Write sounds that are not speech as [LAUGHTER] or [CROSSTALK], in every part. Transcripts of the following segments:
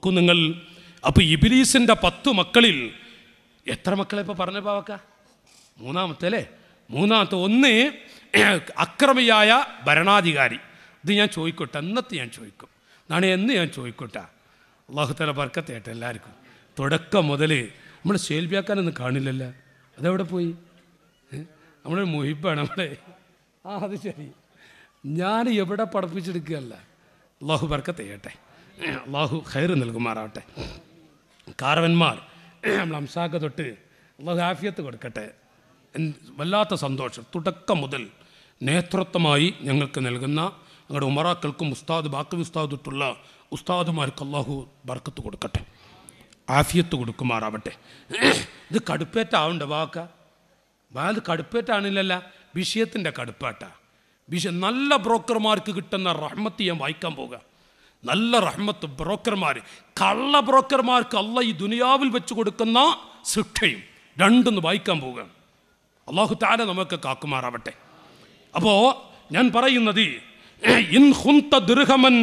നോക്കൂ നിങ്ങൾ അപ്പോൾ ഇബിലീസിൻ്റെ പത്ത് മക്കളിൽ എത്ര മക്കളെ ഇപ്പോൾ പറഞ്ഞ പാവക്ക മൂന്നാമത്തെ അല്ലേ മൂന്നാമത്തെ ഒന്ന് [CLEARS THROAT] അക്രമിയായ ഭരണാധികാരി ഇത് ഞാൻ ചോദിക്കോട്ടെ അന്നത്തെ ഞാൻ ചോദിക്കും നാളെ എന്ന് ഞാൻ ചോദിക്കോട്ടെ അള്ളാഹുത്തല പറക്കത്തേട്ടെ എല്ലാവർക്കും തുടക്കം മുതൽ നമ്മൾ ശേൽബിയാക്കാനൊന്നും കാണില്ലല്ല അതെവിടെ പോയി നമ്മളൊരു മുഹിബാണ് നമ്മളെ ആ അത് ശരി ഞാൻ എവിടെ പഠിപ്പിച്ചെടുക്കുകയല്ല അള്ളാഹു പറക്കത്തേട്ടെ അള്ളാഹു ഖൈർ നൽകുമാറാവട്ടെ കാർവന്മാർ നമ്മൾ അംസാക്ക തൊട്ട് അള്ളാഹു ആഫിയത്ത് കൊടുക്കട്ടെ വല്ലാത്ത സന്തോഷം തുടക്കം മുതൽ നേതൃത്വമായി ഞങ്ങൾക്ക് നൽകുന്ന ഞങ്ങളുടെ ഉമറാക്കൾക്കും ഉസ്താദ് ബാക്കി ഉസ്താദ് തൊട്ടുള്ള ഉസ്താദുമാർക്ക് അള്ളാഹു ബർക്കത്ത് കൊടുക്കട്ടെ ആഫിയത്ത് കൊടുക്കുമാറാവട്ടെ ഇത് കടുപ്പേറ്റാവുണ്ട് വാക്ക വാത് കടുപ്പേറ്റാണില്ലല്ല വിഷയത്തിൻ്റെ കടുപ്പാട്ടാ വിഷയം നല്ല ബ്രോക്കർമാർക്ക് കിട്ടുന്ന റഹ്മത്ത് ഞാൻ വായിക്കാൻ പോകുക നല്ല റഹ്മത്ത് ബ്രോക്കർമാർ കള്ള ബ്രോക്കർമാർക്ക് അല്ല ഈ ദുനിയാവിൽ വെച്ച് കൊടുക്കുന്ന ശിക്ഷയും രണ്ടൊന്ന് വായിക്കാൻ പോവുക അള്ളാഹു താര നമുക്ക് കാക്കുമാറാവട്ടെ അപ്പോൾ ഞാൻ പറയുന്നത് ഇൻ ദുർഹമൻ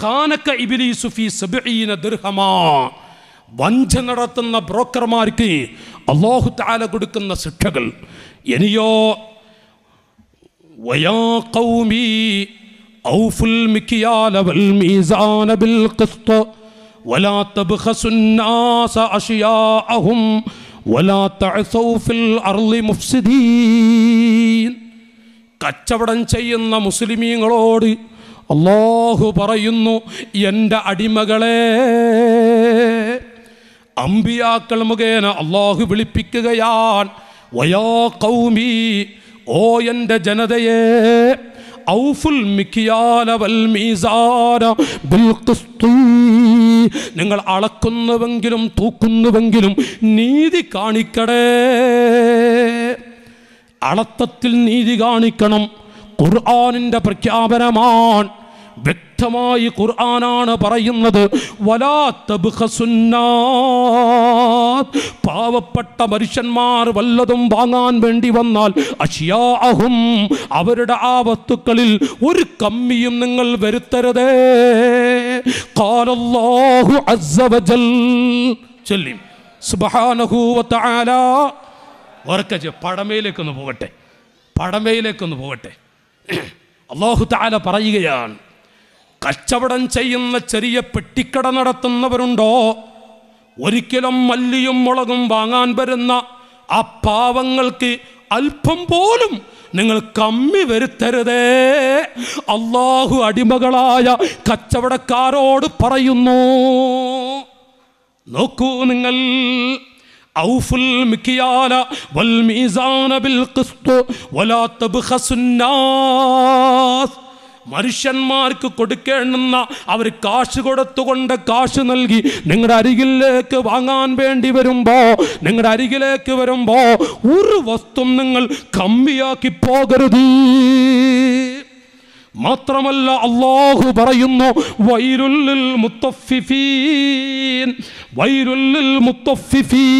ഖാനക്ക ഇബിലീസു ഫീ സബ്ഈന ദിർഹമാ വഞ്ച നടത്തുന്ന ബ്രോക്കർമാർക്ക് അള്ളാഹു താല കൊടുക്കുന്ന ശിക്ഷകൾ ഇനിയോ أوفوا المكيال والميزان بالقسط ولا تبخسوا الناس أشياءهم ولا تعثوا في الأرض مفسدين കച്ചവടം ചെയ്യുന്ന മുസ്ലിമീങ്ങളോട് അള്ളാഹു പറയുന്നു എൻ്റെ അടിമകളെ അമ്പിയാക്കൾ മുഖേന അള്ളാഹു വിളിപ്പിക്കുകയാൻ വയാ കൗമി ഓ എൻ്റെ ജനതയെ ഔഫുൽ വൽ ബിൽ നിങ്ങൾ അളക്കുന്നുവെങ്കിലും തൂക്കുന്നുവെങ്കിലും നീതി കാണിക്കടേ അളത്തത്തിൽ നീതി കാണിക്കണം ഖുർആാനിൻ്റെ പ്രഖ്യാപനമാണ് വ്യക്തമായി ഖുർആനാണ് പറയുന്നത് പാവപ്പെട്ട മനുഷ്യന്മാർ വല്ലതും വാങ്ങാൻ വേണ്ടി വന്നാൽ അഷിയാഹും അവരുടെ ആ വസ്തുക്കളിൽ ഒരു കമ്മിയും നിങ്ങൾ വരുത്തരുതേ ചൊല്ലി പടമയിലേക്കൊന്ന് പോകട്ടെ പടമയിലേക്കൊന്ന് പോകട്ടെ അള്ളാഹു താല പറയുകയാണ് കച്ചവടം ചെയ്യുന്ന ചെറിയ പെട്ടിക്കട നടത്തുന്നവരുണ്ടോ ഒരിക്കലും മല്ലിയും മുളകും വാങ്ങാൻ വരുന്ന ആ പാവങ്ങൾക്ക് അല്പം പോലും നിങ്ങൾ കമ്മി വരുത്തരുതേ അള്ളാഹു അടിമകളായ കച്ചവടക്കാരോട് പറയുന്നു നോക്കൂ നിങ്ങൾ ഔഫുൽ മനുഷ്യന്മാർക്ക് കൊടുക്കേണ്ടുന്ന അവർ കാശ് കൊടുത്തുകൊണ്ട് കാശ് നൽകി നിങ്ങളുടെ അരികിലേക്ക് വാങ്ങാൻ വേണ്ടി വരുമ്പോ നിങ്ങളുടെ അരികിലേക്ക് വരുമ്പോൾ ഒരു വസ്തു നിങ്ങൾ കമ്മിയാക്കി പോകരുത് മാത്രമല്ല അള്ളാഹു പറയുന്നു വൈരുല്ലിൽ മുത്തഫിഫീൻ വൈരുല്ലിൽ മുത്തഫിഫീൻ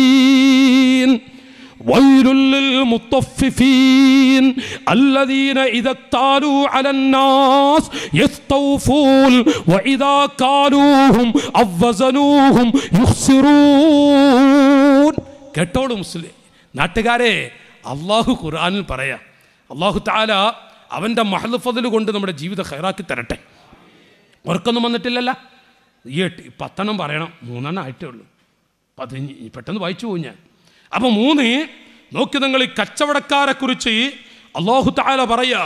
الذين മുസ്ലിം നാട്ടുകാരെ അള്ളാഹു ഖുർആനിൽ പറയാം അള്ളാഹു താല അവൻ്റെ മഹലുഫതിൽ കൊണ്ട് നമ്മുടെ ജീവിതം ഹൈറാക്കി തരട്ടെ ഉറക്കൊന്നും വന്നിട്ടില്ലല്ല ഈ എട്ട് പത്തെണ്ണം പറയണം മൂന്നെണ്ണം ആയിട്ടേ ഉള്ളൂ പതിഞ്ഞ് പെട്ടെന്ന് വായിച്ചു പോകും ഞാൻ അപ്പോൾ മൂന്ന് നോക്കി നിങ്ങൾ ഈ കുറിച്ച് അള്ളാഹു താല പറയാ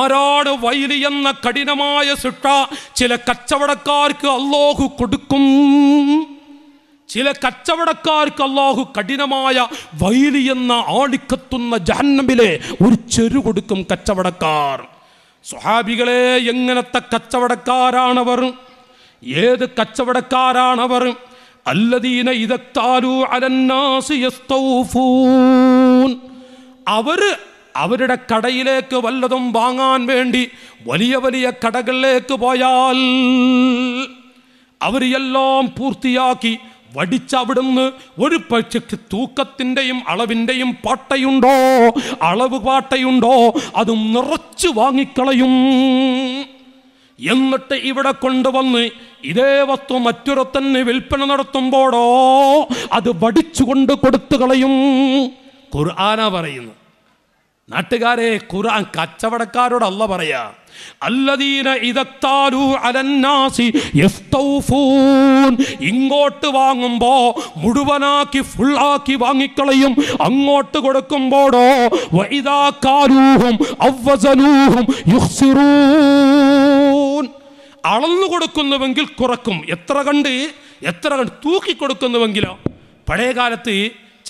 ആരാട് വൈലി എന്ന കഠിനമായ ശിക്ഷ ചില കച്ചവടക്കാർക്ക് അള്ളാഹു കൊടുക്കും ചില കച്ചവടക്കാർക്ക് അള്ളാഹു കഠിനമായ വൈലി എന്ന ആളിക്കത്തുന്ന ജഹന്നബിലെ ഒരു ചെറു കൊടുക്കും കച്ചവടക്കാർ സ്വഹാബികളെ എങ്ങനത്തെ കച്ചവടക്കാരാണവർ ഏത് കച്ചവടക്കാരാണവർ അല്ലദീന ഇതക്താലു അലന്നാസ് യസ്തൗഫൂൻ അവര് അവരുടെ കടയിലേക്ക് വല്ലതും വാങ്ങാൻ വേണ്ടി വലിയ വലിയ കടകളിലേക്ക് പോയാൽ അവർ എല്ലാം പൂർത്തിയാക്കി വടിച്ചവിടുന്ന് ഒരു പക്ഷിക്ക് തൂക്കത്തിൻ്റെയും അളവിൻ്റെയും പാട്ടയുണ്ടോ അളവ് പാട്ടയുണ്ടോ അതും നിറച്ചു വാങ്ങിക്കളയും എന്നിട്ട് ഇവിടെ കൊണ്ടുവന്ന് ഇതേ വസ്തു മറ്റൊരുത്തന്നെ വിൽപ്പന നടത്തുമ്പോഴോ അത് വടിച്ചുകൊണ്ട് കൊടുത്തു കളയും ഖുർആന പറയുന്നു നാട്ടുകാരെ ഖുർആൻ കച്ചവടക്കാരോട് അല്ല പറയാ അല്ലദീന ഇദത്താലു അലന്നാസി യഫ്തൗഫൂൻ ഇങ്ങോട്ട് വാങ്ങുമ്പോ മുഴുവനാക്കി ഫുള്ളാക്കി വാങ്ങിക്കളയും അങ്ങോട്ട് വഇദാ വൈദാക്കാലൂഹും അവസനൂഹും യുഹ്സിറൂൻ അളന്നു കൊടുക്കുന്നുവെങ്കിൽ കുറക്കും എത്ര കണ്ട് എത്ര കണ്ട് തൂക്കി കൊടുക്കുന്നുവെങ്കിലോ പഴയ കാലത്ത്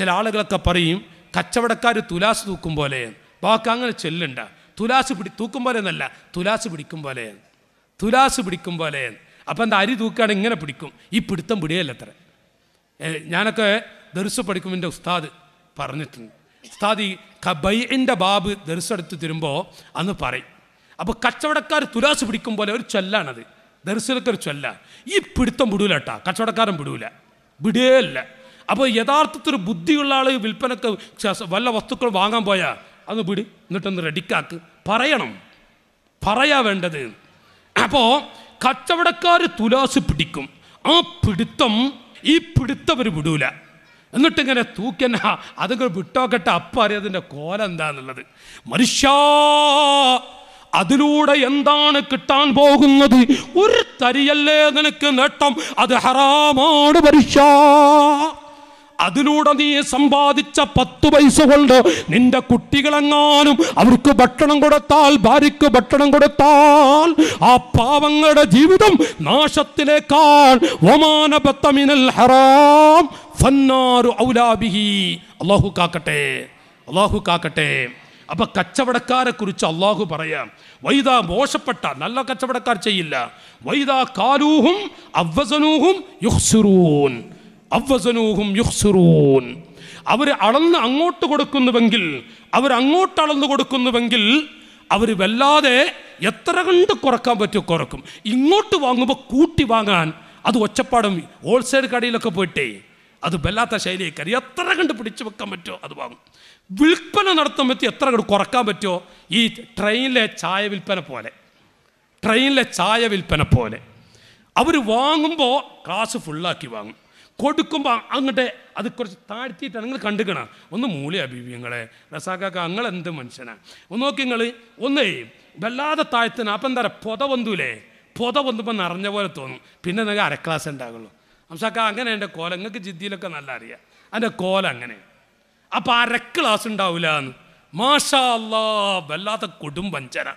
ചില ആളുകളൊക്കെ പറയും കച്ചവടക്കാർ തുലാസ് തൂക്കും പോലെ വാക്ക് അങ്ങനെ ചൊല്ലണ്ട തുലാസ് പിടി തൂക്കും പോലെ എന്നല്ല തുലാസ് പിടിക്കും പോലെ തുലാസ് പിടിക്കും പോലെ അപ്പം എന്താ അരി തൂക്കുകയാണെങ്കിൽ ഇങ്ങനെ പിടിക്കും ഈ പിടുത്തം പിടിയല്ല അത്ര ഞാനൊക്കെ ദർസ് പഠിക്കും എൻ്റെ ഉസ്താദ് പറഞ്ഞിട്ടുണ്ട് ഉസ്താദ് ഈ ബൈൻ്റെ ബാബ് ദർസ് എടുത്ത് തരുമ്പോൾ അന്ന് പറയും അപ്പോൾ കച്ചവടക്കാർ തുലാസ് പിടിക്കും പോലെ ഒരു ചൊല്ലാണത് ദർസിലൊക്കെ ഒരു ചൊല്ല ഈ പിടുത്തം വിടൂല കേട്ടോ കച്ചവടക്കാരൻ വിടൂല വിടുകയല്ല അപ്പോൾ യഥാർത്ഥത്തിൽ ബുദ്ധിയുള്ള ആൾ വിൽപ്പനക്ക് വല്ല വസ്തുക്കൾ വാങ്ങാൻ പോയാൽ അന്ന് പിടി എന്നിട്ടൊന്ന് റെഡിക്കാക്ക് പറയണം പറയാ വേണ്ടത് അപ്പോൾ കച്ചവടക്കാർ തുലാസ് പിടിക്കും ആ പിടുത്തം ഈ പിടുത്തവർ വിടൂല എന്നിട്ടിങ്ങനെ തൂക്കന്ന അതുങ്ങൾ വിട്ടോക്കട്ടെ അപ്പം കോല എന്താന്നുള്ളത് മനുഷ്യ അതിലൂടെ എന്താണ് കിട്ടാൻ പോകുന്നത് ഒരു തരിയല്ലേ നിനക്ക് നേട്ടം അത് ഹറാമാണ് മനുഷ്യ അതിലൂടെ നീ സമ്പാദിച്ച പത്ത് പൈസ കൊണ്ട് നിന്റെ കുട്ടികളെങ്ങാനും അവർക്ക് ഭക്ഷണം കൊടുത്താൽ ഭാര്യയ്ക്ക് ഭക്ഷണം കൊടുത്താൽ ആ പാവങ്ങളുടെ ജീവിതം നാശത്തിലേക്കാൾ ഒമാനപത്തമിനൽ ഹറാം ഫന്നാറു ഔലാബിഹി അള്ളാഹു കാക്കട്ടെ അള്ളാഹു കാക്കട്ടെ അപ്പൊ കച്ചവടക്കാരെ കുറിച്ച് അള്ളാഹു പറയാം വൈദ മോശപ്പെട്ട നല്ല കച്ചവടക്കാർ ചെയ്യില്ല വൈദ കാലൂഹും അവസനൂഹും യുഹ്സുറൂൻ അവസനൂഹും യുഹ്സുറൂൻ അവർ അളന്ന് അങ്ങോട്ട് കൊടുക്കുന്നുവെങ്കിൽ അവർ അങ്ങോട്ട് അളന്ന് കൊടുക്കുന്നുവെങ്കിൽ അവർ വല്ലാതെ എത്ര കണ്ട് കുറക്കാൻ പറ്റും കുറക്കും ഇങ്ങോട്ട് വാങ്ങുമ്പോൾ കൂട്ടി വാങ്ങാൻ അത് ഒച്ചപ്പാടും ഹോൾസെയിൽ കടയിലൊക്കെ പോയിട്ടേ അത് വല്ലാത്ത ശൈലിയേക്കാർ എത്ര കണ്ട് പിടിച്ചു വെക്കാൻ പറ്റുമോ അത് വാങ്ങും വിൽപ്പന നടത്തുമ്പോൾ എത്ര കണ്ട് കുറക്കാൻ പറ്റുമോ ഈ ട്രെയിനിലെ ചായ വിൽപ്പന പോലെ ട്രെയിനിലെ ചായ വിൽപ്പന പോലെ അവർ വാങ്ങുമ്പോൾ ക്ലാസ് ഫുള്ളാക്കി വാങ്ങും കൊടുക്കുമ്പോൾ അങ്ങോട്ട് അത് കുറച്ച് താഴ്ത്തിയിട്ട് നിങ്ങൾ കണ്ടുക്കണം ഒന്ന് മൂല അഭിവ്യങ്ങളെ റസാക്കാക്ക അങ്ങൾ എന്ത് മനുഷ്യനാണ് ഒന്ന് നോക്കി നിങ്ങൾ ഒന്ന് വല്ലാതെ താഴ്ത്തുന്ന അപ്പം എന്താ പറയുക പൊത പൊന്തൂലേ പൊത പൊന്തുമ്പോൾ നിറഞ്ഞ പോലെ തോന്നും പിന്നെ നിങ്ങൾക്ക് അരക്ലാസ് ഉണ്ടാകുള്ളൂ അംസാക്ക അങ്ങനെ എൻ്റെ കോല നിങ്ങൾക്ക് ജിദ്ദിയിലൊക്കെ നല്ല അറിയാം എൻ്റെ കോല അങ്ങനെ അപ്പോൾ അരക്ലാസ് ഉണ്ടാവില്ല എന്ന് മാഷാ വല്ലാത്ത കൊടും വഞ്ചന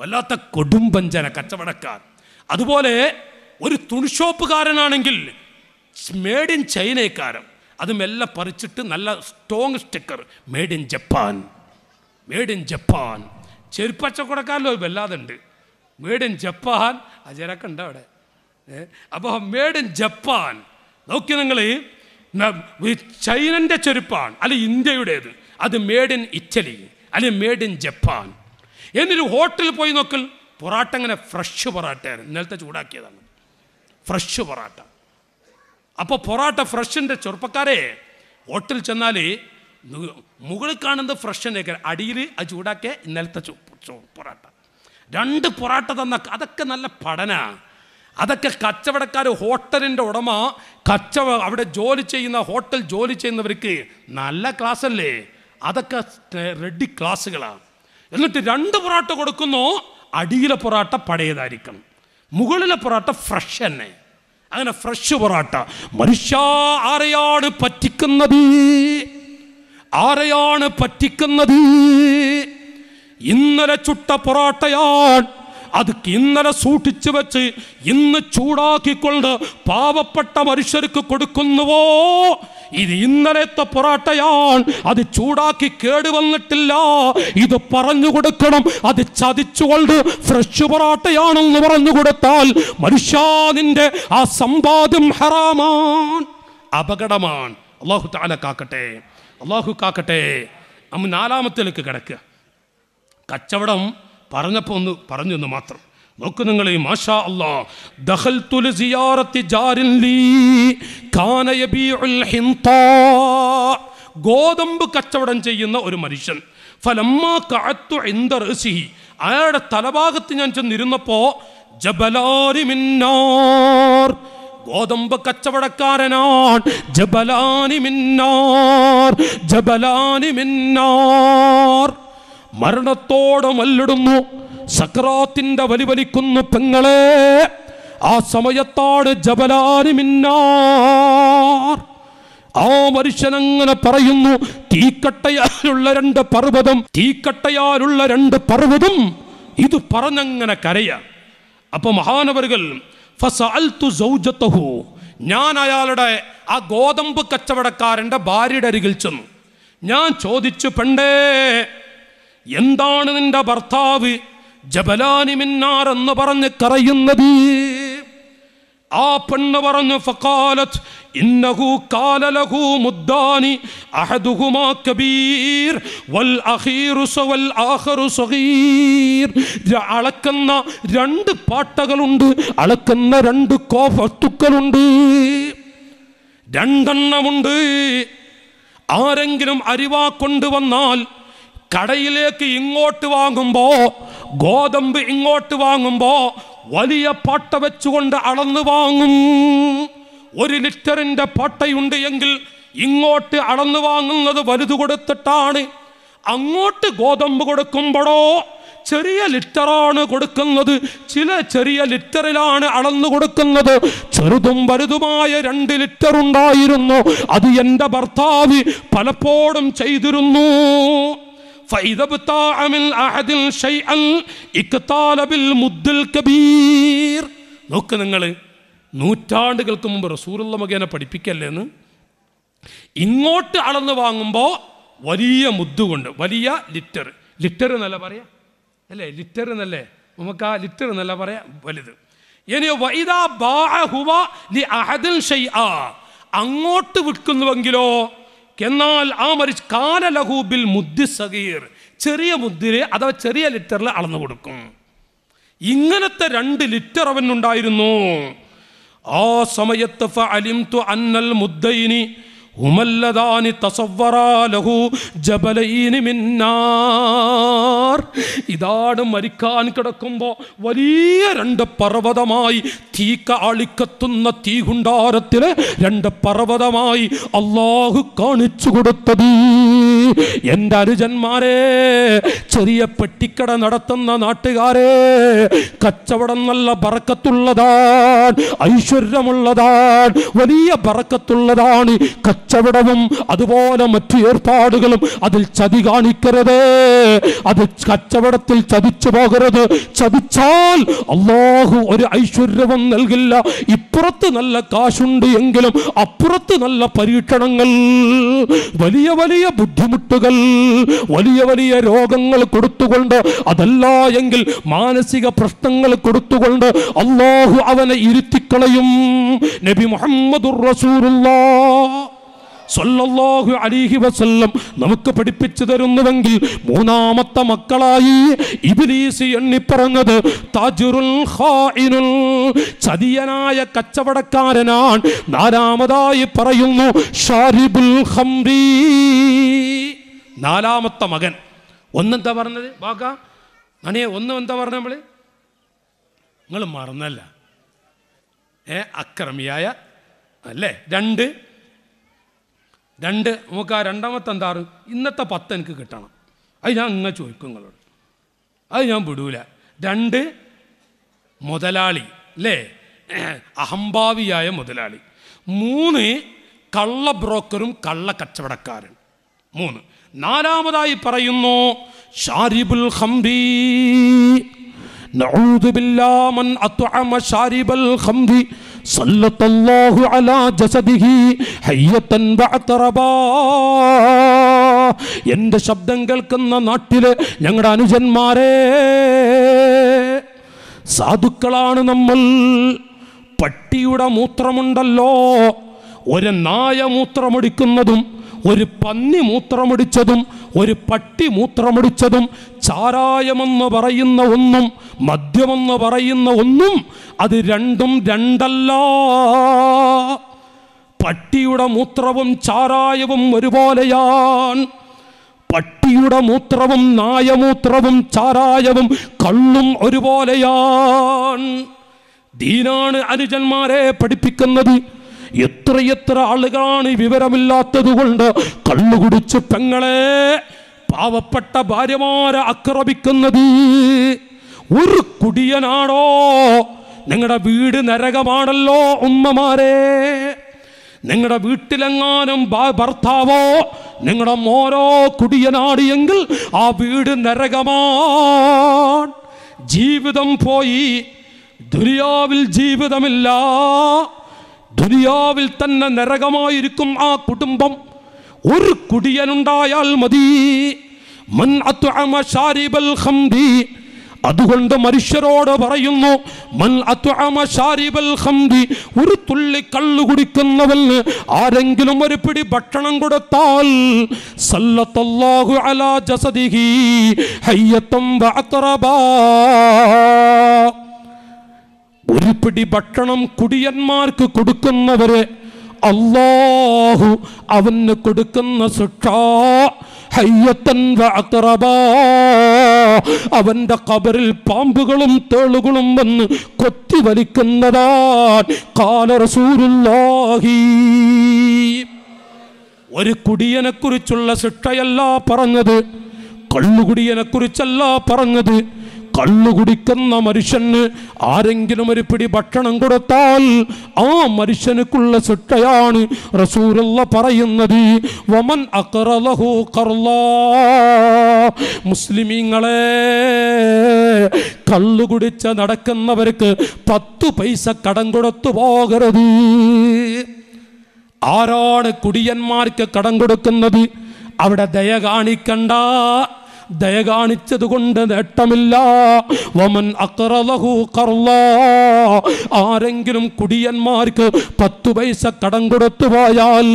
വല്ലാത്ത കൊടും വഞ്ചന കച്ചവടക്കാർ അതുപോലെ ഒരു തുണിഷോപ്പുകാരനാണെങ്കിൽ മേഡ് ഇൻ ചൈനക്കാരൻ അത് മെല്ലെ പറിച്ചിട്ട് നല്ല strong sticker made in Japan made in Japan ചെരുപ്പച്ചക്കുടക്കാരല്ലോ വല്ലാതെ ഉണ്ട് മേഡ് ഇൻ ജപ്പാൻ അജരൊക്കെ ഉണ്ട് അവിടെ അപ്പോൾ മേഡ് ഇൻ ജപ്പാൻ നോക്കി നിങ്ങൾ ചൈനൻ്റെ ചെരുപ്പാണ് അല്ലെ ഇന്ത്യയുടേത് അത് മേഡ് ഇൻ ഇറ്റലി അല്ലെ മേഡ് ഇൻ ജപ്പാൻ എന്നിട്ട് ഹോട്ടലിൽ പോയി നോക്കൽ പൊറാട്ട അങ്ങനെ ഫ്രഷ് പൊറാട്ടയാണ് ഇന്നലത്തെ ചൂടാക്കിയതാണ് ഫ്രഷ് പൊറാട്ട അപ്പോൾ പൊറോട്ട ഫ്രഷിൻ്റെ ചെറുപ്പക്കാരെ ഹോട്ടലിൽ ചെന്നാൽ മുകളിൽ കാണുന്നത് ഫ്രഷിനേക്കാൾ അടിയിൽ അത് ചൂടാക്കിയ ഇന്നലത്തെ പൊറാട്ട രണ്ട് പൊറാട്ട തന്ന അതൊക്കെ നല്ല പഠന അതൊക്കെ കച്ചവടക്കാർ ഹോട്ടലിൻ്റെ ഉടമ കച്ചവ അവിടെ ജോലി ചെയ്യുന്ന ഹോട്ടൽ ജോലി ചെയ്യുന്നവർക്ക് നല്ല ക്ലാസ് അല്ലേ അതൊക്കെ റെഡി ക്ലാസ്സുകളാണ് എന്നിട്ട് രണ്ട് പൊറാട്ട കൊടുക്കുന്നു അടിയിലെ പൊറാട്ട പഴയതായിരിക്കണം മുകളിലെ പൊറാട്ട ഫ്രഷ് തന്നെ അങ്ങനെ ഫ്രഷ് പൊറാട്ട മനുഷ്യ ആരെയാണ് പറ്റിക്കുന്നത് ആരെയാണ് പറ്റിക്കുന്നത് ഇന്നലെ ചുട്ട പൊറാട്ടയാണ് അത് ഇന്നലെ സൂക്ഷിച്ചു വെച്ച് ഇന്ന് ചൂടാക്കിക്കൊണ്ട് പാവപ്പെട്ട മനുഷ്യർക്ക് കൊടുക്കുന്നുവോ ഇത് ഇന്നലത്തെ പൊറാട്ടയാണ് അത് ചൂടാക്കി കേടുവന്നിട്ടില്ല ഇത് പറഞ്ഞു കൊടുക്കണം അത് ചതിച്ചുകൊണ്ട് ഫ്രഷ് പൊറാട്ടയാണെന്ന് പറഞ്ഞു കൊടുത്താൽ മനുഷ്യ ആ സമ്പാദ്യം ഹറാമാണ് അപകടമാണ് അള്ളാഹു താല കാക്കട്ടെ അള്ളാഹു കാക്കട്ടെ നമ്മ നാലാമത്തിലേക്ക് കിടക്കുക കച്ചവടം പറഞ്ഞപ്പോ ഒന്ന് പറഞ്ഞു എന്ന് മാത്രം നോക്ക് നിങ്ങളെ മാഷാ അല്ലാ ദഖൽത്തുൽ സിയാറത്തി ജാരിൻ ലീ കാന യബീഉൽ ഹിന്താ ഗോതമ്പ് കച്ചവടം ചെയ്യുന്ന ഒരു മനുഷ്യൻ ഫലമ്മ കാത്തു ഇൻദ റസിഹി അയാളുടെ തലഭാഗത്ത് ഞാൻ ചെന്നിരുന്നപ്പോ ജബലാരിമിന്നാർ ഗോതമ്പ് കച്ചവടക്കാരനാണ് ജബലാനി മിന്നാർ ജബലാനി മിന്നാർ മരണത്തോടെ മല്ലിടുന്നു സക്രാത്തിന്റെ വലിവലിക്കുന്നു പെങ്ങളെ ആ സമയത്താണ് ജബലാരിമിന്നാർ ആ അങ്ങനെ പറയുന്നു തീക്കട്ടയാലുള്ള രണ്ട് പർവ്വതം തീക്കട്ടയാലുള്ള രണ്ട് പർവ്വതം ഇത് പറഞ്ഞങ്ങനെ കരയ അപ്പൊ മഹാനവരുകൾ ഞാൻ അയാളുടെ ആ ഗോതമ്പ് കച്ചവടക്കാരൻ്റെ ഭാര്യയുടെ അരികിൽ ചെന്നു ഞാൻ ചോദിച്ചു പെണ്ടേ എന്താണ് നിന്റെ ഭർത്താവ് ജബലാനി മിന്നാർ എന്ന് പറഞ്ഞ് കറയുന്നത് ആ പെണ്ണ് പറഞ്ഞു ഫക്കാലത്ത് ഇന്നഹു കാലലഹു മുദ്ദാനി അഹദുഹുമാ കബീർ വൽ അഖീറു വൽ ആഖറു സഗീർ അളക്കുന്ന രണ്ട് പാട്ടകളുണ്ട് അളക്കുന്ന രണ്ട് കോ വസ്തുക്കളുണ്ട് രണ്ടെണ്ണമുണ്ട് ആരെങ്കിലും അരിവാ കൊണ്ടുവന്നാൽ കടയിലേക്ക് ഇങ്ങോട്ട് വാങ്ങുമ്പോ ഗോതമ്പ് ഇങ്ങോട്ട് വാങ്ങുമ്പോ വലിയ പട്ട വെച്ചുകൊണ്ട് അളന്നു വാങ്ങും ഒരു ലിറ്ററിന്റെ പട്ടയുണ്ട് എങ്കിൽ ഇങ്ങോട്ട് അളന്നു വാങ്ങുന്നത് വലുത് കൊടുത്തിട്ടാണ് അങ്ങോട്ട് ഗോതമ്പ് കൊടുക്കുമ്പോഴോ ചെറിയ ലിറ്ററാണ് കൊടുക്കുന്നത് ചില ചെറിയ ലിറ്ററിലാണ് അളന്നു കൊടുക്കുന്നത് ചെറുതും വലുതുമായ രണ്ട് ലിറ്റർ ഉണ്ടായിരുന്നു അത് എൻ്റെ ഭർത്താവ് പലപ്പോഴും ചെയ്തിരുന്നു فإذا ابتاع من أحد شيئا اقتال بالمد الكبير നോക്ക് നിങ്ങൾ നൂറ്റാണ്ടുകൾക്ക് മുമ്പ് റസൂറുള്ള മുഖേന പഠിപ്പിക്കല്ലേ എന്ന് ഇങ്ങോട്ട് അളന്ന് വാങ്ങുമ്പോൾ വലിയ മുദ്ദുകൊണ്ട് വലിയ ലിറ്റർ ലിറ്റർ എന്നല്ല പറയാ അല്ലേ ലിറ്റർ എന്നല്ലേ നമുക്ക് ആ ലിറ്റർ എന്നല്ല പറയാ വലുത് അങ്ങോട്ട് വിൽക്കുന്നുവെങ്കിലോ എന്നാൽ ആ മരിച്ച് കാലലഹൂബിൽ മുദ്ദി സഗീർ ചെറിയ മുദ്ദിരെ അഥവാ ചെറിയ ലിറ്ററിൽ അളന്നു കൊടുക്കും ഇങ്ങനത്തെ രണ്ട് ലിറ്റർ അവനുണ്ടായിരുന്നു ആ സമയത്ത് അന്നൽ മുദ്ദൈനി ഉമല്ലദാനി തസവ്വറാലഹു ജബലൈനി മിന്നാർ ഇതാണ് മരിക്കാൻ കിടക്കുമ്പോൾ വലിയ രണ്ട് പർവ്വതമായി തീക്ക അളിക്കത്തുന്ന തീകുണ്ടാരത്തിലെ രണ്ട് പർവ്വതമായി അള്ളാഹു കാണിച്ചു കൊടുത്തത് എൻ്റെ അരുജന്മാരെ ചെറിയ പെട്ടിക്കട നടത്തുന്ന നാട്ടുകാരെ കച്ചവടം നല്ല ബറക്കത്തുള്ളതാണ് ഐശ്വര്യമുള്ളതാണ് വലിയ പറക്കത്തുള്ളതാണ് കച്ച കച്ചവടവും അതുപോലെ മറ്റു ഏർപ്പാടുകളും അതിൽ ചതി കാണിക്കരുത് അത് കച്ചവടത്തിൽ ചതിച്ചു പോകരുത് ചതിച്ചാൽ അള്ളാഹു ഒരു ഐശ്വര്യവും നൽകില്ല ഇപ്പുറത്ത് നല്ല കാശുണ്ട് എങ്കിലും അപ്പുറത്ത് നല്ല പരീക്ഷണങ്ങൾ വലിയ വലിയ ബുദ്ധിമുട്ടുകൾ വലിയ വലിയ രോഗങ്ങൾ കൊടുത്തുകൊണ്ട് അതല്ല എങ്കിൽ മാനസിക പ്രശ്നങ്ങൾ കൊടുത്തുകൊണ്ട് അള്ളാഹു അവനെ ഇരുത്തിക്കളയും നബി മുഹമ്മദുർ റസൂറുള്ള സൊല്ലാഹു അലിഹി വസ്ല്ലം നമുക്ക് പഠിപ്പിച്ചു തരുന്നുവെങ്കിൽ മൂന്നാമത്തെ മക്കളായി ഇബിലീസ് എണ്ണിപ്പറഞ്ഞത് താജുറുൽ ചതിയനായ കച്ചവടക്കാരനാണ് നാലാമതായി പറയുന്നു ഷാരിബുൽ ഖംരി നാലാമത്തെ മകൻ ഒന്നെന്താ പറഞ്ഞത് ബാക്ക നനിയെ ഒന്ന് എന്താ പറഞ്ഞ നമ്മൾ നിങ്ങൾ മറന്നല്ല ഏ അക്രമിയായ അല്ലേ രണ്ട് രണ്ട് നമുക്ക് ആ രണ്ടാമത്തെ എന്താറ് ഇന്നത്തെ പത്ത് എനിക്ക് കിട്ടണം അത് ഞാൻ അങ്ങ് ചോദിക്കും നിങ്ങളോട് അത് ഞാൻ വിടൂല രണ്ട് മുതലാളി അല്ലേ അഹംഭാവിയായ മുതലാളി മൂന്ന് കള്ള ബ്രോക്കറും കള്ള കച്ചവടക്കാരൻ മൂന്ന് നാലാമതായി പറയുന്നു ഷാരിബുൽ ഹംബി നഊദു ബില്ലാ മൻ ഷാരിബൽ ഹംബി സല്ലത്തല്ലാഹു അലാ ജസദിഹി ഹയ്യത്തൻ ബഅതറബാ എൻ്റെ ശബ്ദം കേൾക്കുന്ന നാട്ടിലെ ഞങ്ങളുടെ അനുജന്മാരെ സാധുക്കളാണ് നമ്മൾ പട്ടിയുടെ മൂത്രമുണ്ടല്ലോ ഒരു നായ മൂത്രമടിക്കുന്നതും ഒരു പന്നി മൂത്രമടിച്ചതും ഒരു പട്ടി മൂത്രമടിച്ചതും ചാരായമെന്ന് പറയുന്ന ഒന്നും മദ്യമെന്ന് പറയുന്ന ഒന്നും അത് രണ്ടും രണ്ടല്ല പട്ടിയുടെ മൂത്രവും ചാരായവും ഒരുപോലെയാൻ പട്ടിയുടെ മൂത്രവും നായമൂത്രവും ചാരായവും കള്ളും ഒരുപോലെയാൻ ദീനാണ് അനുജന്മാരെ പഠിപ്പിക്കുന്നത് എത്രയെത്ര ആളുകളാണ് വിവരമില്ലാത്തത് കൊണ്ട് കണ്ണുകുടിച്ച് പെങ്ങളെ പാവപ്പെട്ട ഭാര്യമാരെ ആക്രമിക്കുന്നത് ഒരു കുടിയനാണോ നിങ്ങളുടെ വീട് നരകമാണല്ലോ ഉമ്മമാരെ നിങ്ങളുടെ വീട്ടിലെങ്ങാനും ഭർത്താവോ നിങ്ങളുടെ മോരോ കുടിയനാട് എങ്കിൽ ആ വീട് നരകമാണ് ജീവിതം പോയി ദുനിയാവിൽ ജീവിതമില്ല ദുനിയാവിൽ തന്നെ നരകമായിരിക്കും ആ കുടുംബം ഒരു കുടിയനുണ്ടായാൽ മതി അതുകൊണ്ട് മനുഷ്യരോട് പറയുന്നു ഒരു തുള്ളി കള്ളു കുടിക്കുന്നവന് ആരെങ്കിലും ഒരു പിടി ഭക്ഷണം കൊടുത്താൽ അലാ ജസദിഹി ഒരു പിടി ഭക്ഷണം കുടിയന്മാർക്ക് കൊടുക്കുന്നവരെ അള്ളാഹു അവന് കൊടുക്കുന്ന ശിക്ഷ അവന്റെ കബറിൽ പാമ്പുകളും തേളുകളും വന്ന് കൊത്തി വലിക്കുന്നതാ ഒരു ഒരു കുടിയനെക്കുറിച്ചുള്ള ശിക്ഷയല്ല പറഞ്ഞത് കുറിച്ചല്ല പറഞ്ഞത് കള്ളുകുടിക്കുന്ന മനുഷ്യന് ആരെങ്കിലും ഒരു പിടി ഭക്ഷണം കൊടുത്താൽ ആ മനുഷ്യനുക്കുള്ള ശിക്ഷയാണ് റസൂലുള്ള പറയുന്നത് വമൻ അക്രലഹു കർലാ മുസ്ലിമീങ്ങളെ കള്ളു കുടിച്ച നടക്കുന്നവർക്ക് പത്തു പൈസ കടം കൊടുത്തു പോകരുത് ആരാണ് കുടിയന്മാർക്ക് കടം കൊടുക്കുന്നത് അവിടെ ദയ കാണിക്കണ്ട ദയ കാണിച്ചത് കൊണ്ട് നേട്ടമില്ല വമൻ അക്രലഹു കർല ആരെങ്കിലും കുടിയന്മാർക്ക് പത്തു പൈസ കടം കൊടുത്തു പോയാൽ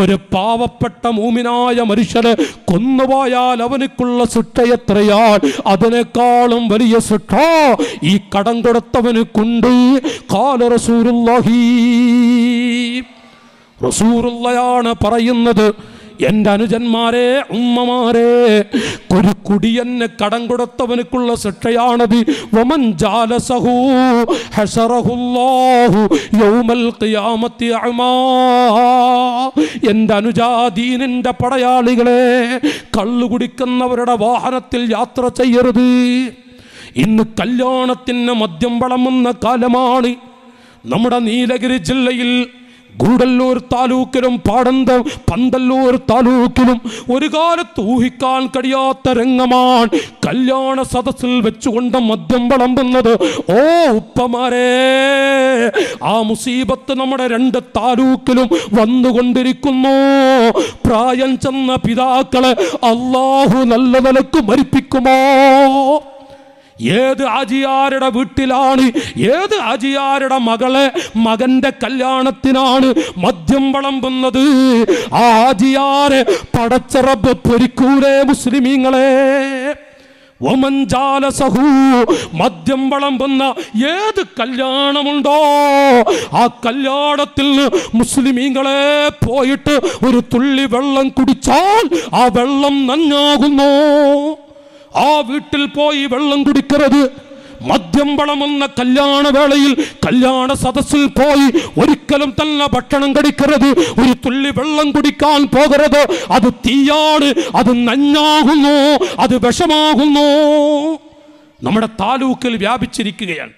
ഒരു പാവപ്പെട്ട മൂമിനായ മനുഷ്യനെ കൊന്നുപോയാൽ അവനക്കുള്ള ശിക്ഷ എത്രയാൽ അതിനേക്കാളും വലിയ ശിക്ഷ ഈ കടം കൊടുത്തവനുക്കുണ്ട് കാലറസൂരുല്ലാഹി റസൂറുള്ളയാണ് പറയുന്നത് എൻ്റെ അനുജന്മാരെ ഉമ്മമാരെ ഒരു കുടിയെന്നെ കടം കൊടുത്തവനുക്കുള്ള ശിക്ഷയാണത് വമൻ ജാലസഹു ഹസറഹുല്ലാഹു യൗമൽ ഖിയാമത്തി അമാ എൻ്റെ അനുജാദീനിൻ്റെ പടയാളികളെ കള്ളു കുടിക്കുന്നവരുടെ വാഹനത്തിൽ യാത്ര ചെയ്യരുത് ഇന്ന് കല്യാണത്തിന് മദ്യം വളമുന്ന കാലമാണ് നമ്മുടെ നീലഗിരി ജില്ലയിൽ ഗൂഡല്ലൂർ താലൂക്കിലും പാടന്ത പന്തല്ലൂർ താലൂക്കിലും ഒരു കാലത്ത് ഊഹിക്കാൻ കഴിയാത്ത രംഗമാണ് കല്യാണ സദസ്സിൽ വെച്ചുകൊണ്ട് മദ്യം വിളമ്പുന്നത് ഓ ഉപ്പമാരെ ആ മുസീബത്ത് നമ്മുടെ രണ്ട് താലൂക്കിലും വന്നുകൊണ്ടിരിക്കുന്നു പ്രായം ചെന്ന പിതാക്കളെ അള്ളാഹു നല്ല നിലക്ക് മരിപ്പിക്കുമോ ഏത് അജിയാരുടെ വീട്ടിലാണ് ഏത് അജിയാരുടെ മകളെ മകന്റെ കല്യാണത്തിനാണ് മദ്യം വളമ്പുന്നത് ആ അജിയാരെ പടച്ചറബ് പൊരിക്കൂടെ മുസ്ലിമീങ്ങളെ മദ്യം വിളമ്പുന്ന ഏത് കല്യാണമുണ്ടോ ആ കല്യാണത്തിൽ മുസ്ലിമീങ്ങളെ പോയിട്ട് ഒരു തുള്ളി വെള്ളം കുടിച്ചാൽ ആ വെള്ളം നന്നാകുന്നു ആ വീട്ടിൽ പോയി വെള്ളം കുടിക്കരുത് മദ്യം വളമെന്ന കല്യാണ വേളയിൽ കല്യാണ സദസ്സിൽ പോയി ഒരിക്കലും തന്നെ ഭക്ഷണം കടിക്കരുത് ഒരു തുള്ളി വെള്ളം കുടിക്കാൻ പോകരുത് അത് തീയാണ് അത് നഞ്ഞാകുന്നു അത് വിഷമാകുന്നു നമ്മുടെ താലൂക്കിൽ വ്യാപിച്ചിരിക്കുകയാണ്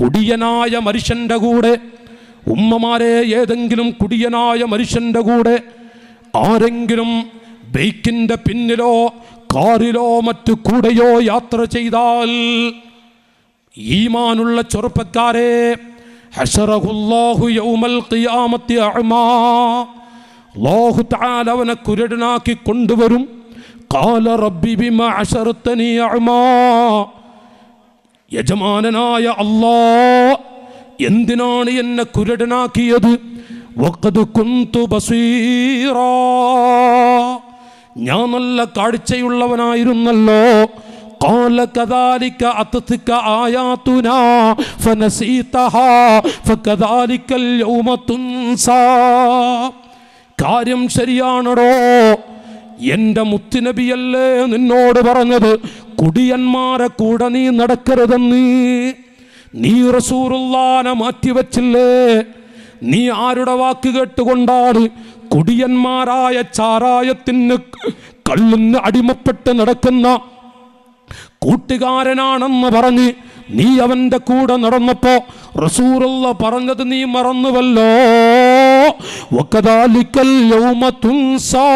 കുടിയനായ മനുഷ്യന്റെ കൂടെ ഉമ്മമാരെ ഏതെങ്കിലും കുടിയനായ മനുഷ്യന്റെ കൂടെ ആരെങ്കിലും ബൈക്കിൻ്റെ പിന്നിലോ കാറിലോ മറ്റു കൂടെയോ യാത്ര ചെയ്താൽ ഈമാനുള്ള ചെറുപ്പക്കാരെ അവനെ കുരടനാക്കി കൊണ്ടുവരും കാല റബ്ബി യജമാനനായ അല്ലാ എന്തിനാണ് എന്നെ കുരടനാക്കിയത് വക്കത് കുന്തു ബസീറോ ഞാൻ നല്ല കാഴ്ചയുള്ളവനായിരുന്നല്ലോ കാര്യം ശരിയാണടോ എന്റെ മുത്തിനബിയല്ലേ നിന്നോട് പറഞ്ഞത് കുടിയന്മാരെ കൂടെ നീ നടക്കരുതെന്ന് നീ റസൂറുള്ളാനെ മാറ്റിവെച്ചില്ലേ നീ ആരുടെ വാക്ക് കേട്ടുകൊണ്ടാണ് കുടിയന്മാരായ ചാരായത്തിന് കള്ളിന്ന് അടിമപ്പെട്ട് നടക്കുന്ന കൂട്ടുകാരനാണെന്ന് പറഞ്ഞ് നീ അവൻ്റെ കൂടെ നടന്നപ്പോ റസൂറുള്ള പറഞ്ഞത് നീ മറന്നുവല്ലോ ഒക്കതാലിക്കൽ യൗമത്തുൻസാ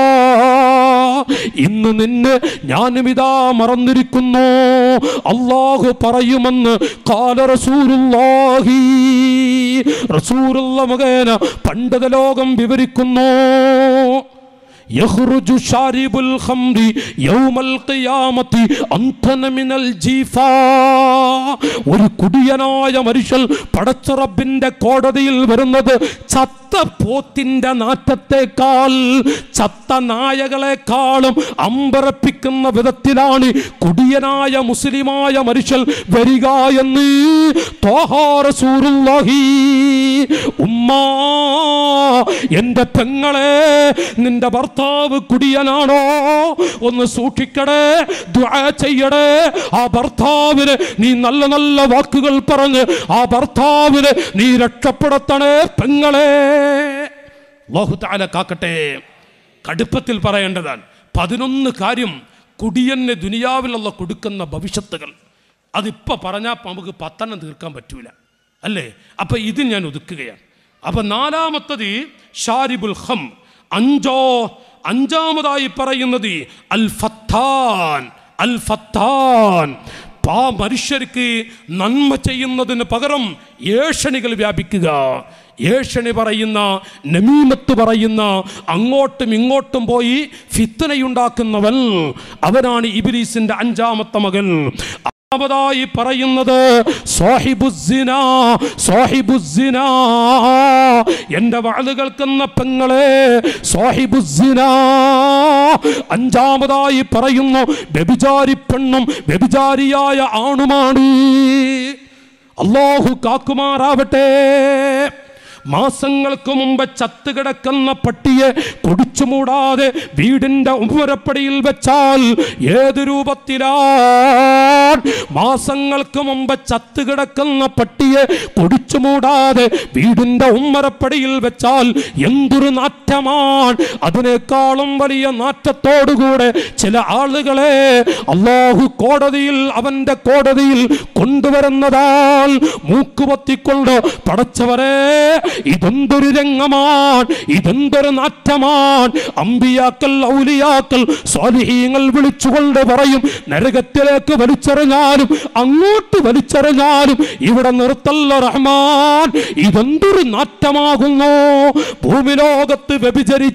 ഇന്ന് നിന്നെ ഞാനും ഇതാ മറന്നിരിക്കുന്നു അള്ളാഹു പറയുമെന്ന് കാല റസൂലുല്ലാഹി റസൂലുള്ള മുഖേന പണ്ടത ലോകം വിവരിക്കുന്നു യഹ്റുജു ഷാരിബുൽ ഖംറി യൗമൽ ഖിയാമത്തി അന്തന മിനൽ ജീഫാ ഒരു കുടിയനായ മനുഷ്യൻ പടച്ചുറപ്പിന്റെ കോടതിയിൽ വരുന്നത് ചത്ത പോത്തിന്റെ നാറ്റത്തെക്കാൾ ചത്ത നായകളെക്കാളും അമ്പരപ്പിക്കുന്ന വിധത്തിലാണ് കുടിയനായ മുസ്ലിമായ മനുഷ്യൻ വരിക എന്ന് ഉമ്മ എന്റെ പെങ്ങളെ നിന്റെ ഭർത്താവ് ഭർത്താവ് കുടിയനാണോ ഒന്ന് സൂക്ഷിക്കടേ ദുആ ചെയ്യടേ ആ ഭർത്താവിന് നീ നല്ല നല്ല വാക്കുകൾ പറഞ്ഞ് ആ ഭർത്താവിന് നീ രക്ഷപ്പെടുത്തണേ പെങ്ങളെ ലോഹുത്താല കാക്കട്ടെ കടുപ്പത്തിൽ പറയേണ്ടതാണ് പതിനൊന്ന് കാര്യം കുടിയന് ദുനിയാവിലുള്ള കൊടുക്കുന്ന ഭവിഷ്യത്തുകൾ അതിപ്പോൾ പറഞ്ഞാൽ നമുക്ക് പത്തെണ്ണം തീർക്കാൻ പറ്റൂല അല്ലേ അപ്പം ഇത് ഞാൻ ഒതുക്കുകയാണ് അപ്പം നാലാമത്തത് ഷാരിബുൽ ഹം അഞ്ചോ അഞ്ചാമതായി പറയുന്നത് അൽ ഫത്താൻ അൽ ഫത്താൻ പാ മനുഷ്യർക്ക് നന്മ ചെയ്യുന്നതിന് പകരം ഏഷണികൾ വ്യാപിക്കുക ഏഷണി പറയുന്ന നമീമത്ത് പറയുന്ന അങ്ങോട്ടും ഇങ്ങോട്ടും പോയി ഫിത്തനയുണ്ടാക്കുന്നവൻ അവനാണ് ഇബിലീസിൻ്റെ അഞ്ചാമത്തെ മകൻ ഒന്നാമതായി പറയുന്നത് എന്റെ വാളുകൾ കന്ന പെങ്ങളെ അഞ്ചാമതായി പറയുന്നു വ്യഭിചാരി പെണ്ണും വ്യഭിചാരിയായ ആണുമാണ് അള്ളാഹു കാക്കുമാറാവട്ടെ മാസങ്ങൾക്ക് മുമ്പ് ചത്തുകിടക്കുന്ന പട്ടിയെ കുടിച്ചു മൂടാതെ വീടിന്റെ ഉമ്മരപ്പടിയിൽ വെച്ചാൽ ഏത് രൂപത്തിലാ മാസങ്ങൾക്ക് മുമ്പ് ചത്തുകിടക്കുന്ന പട്ടിയെ കുടിച്ചു മൂടാതെ വീടിന്റെ ഉമ്മരപ്പടിയിൽ വെച്ചാൽ എന്തൊരു നാറ്റമാണ് അതിനേക്കാളും വലിയ നാറ്റത്തോടുകൂടെ ചില ആളുകളെ അള്ളാഹു കോടതിയിൽ അവന്റെ കോടതിയിൽ കൊണ്ടുവരുന്നതാൽ മൂക്കുപത്തിക്കൊണ്ട് പടച്ചവരെ ഇതെന്തൊരു രംഗമാണ് ഇതെന്തൊരു നാറ്റമാണ് അമ്പിയാക്കൽ ഔലിയാക്കൽ സ്വാലിഹീങ്ങൾ വിളിച്ചുകൊണ്ട് പറയും നരകത്തിലേക്ക് വലിച്ചെറിഞ്ഞാലും അങ്ങോട്ട് വലിച്ചെറിഞ്ഞാലും ഇവിടെ നിർത്തല്ല റഹ്മാൻ ഇതെന്തൊരു നാറ്റമാകുന്നു ഭൂമിലോകത്ത് വ്യഭിചരിച്ച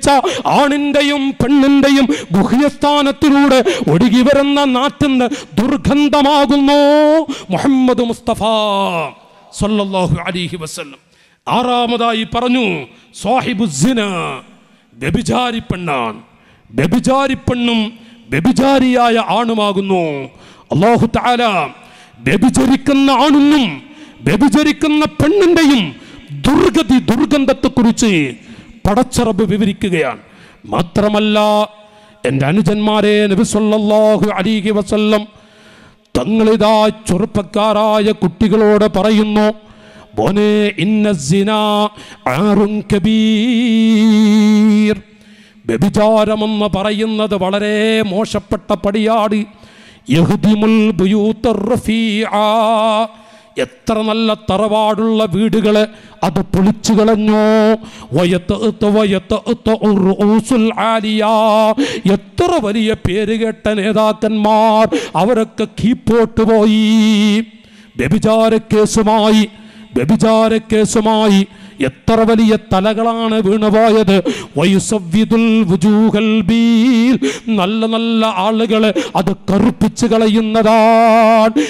ആണിൻ്റെയും പെണ്ണിൻ്റെയും ഗുഹ്യസ്ഥാനത്തിലൂടെ ഒഴുകി വരുന്ന നാറ്റം ദുർഗന്ധമാകുന്നു മുഹമ്മദ് മുസ്തഫ സല്ലല്ലാഹു അലൈഹി വസല്ലം ആറാമതായി പറഞ്ഞു സാഹിബുസിന വ്യഭിചാരി പെണ്ണാണ് വ്യഭിചാരി പെണ്ണും വ്യഭിചാരിയായ ആണുമാകുന്നു അള്ളാഹു താല വ്യഭിചരിക്കുന്ന ആണിനും വ്യഭിചരിക്കുന്ന പെണ്ണിൻ്റെയും ദുർഗതി ദുർഗന്ധത്തെക്കുറിച്ച് പടച്ചറബ് വിവരിക്കുകയാണ് മാത്രമല്ല എൻ്റെ അനുജന്മാരെ നബിസ്വല്ലാഹു അലീഹി വസല്ലം തങ്ങളിതാ ചെറുപ്പക്കാരായ കുട്ടികളോട് പറയുന്നു പോനെ ഇന്ന ആറും കബീർ വ്യഭിചാരമെന്ന് പറയുന്നത് വളരെ മോശപ്പെട്ട പടിയാട് എത്ര നല്ല തറവാടുള്ള വീടുകളെ അത് പൊളിച്ചു കളഞ്ഞു എത്ര വലിയ കേട്ട നേതാക്കന്മാർ അവരൊക്കെ കീപ്പോട്ട് പോയി വ്യഭിചാര കേസുമായി വ്യഭിചാരക്കേസുമായി എത്ര വലിയ തലകളാണ് വീണുപോയത് നല്ല നല്ല ആളുകളെ അത് കറുപ്പിച്ച് കളയുന്നതാണ്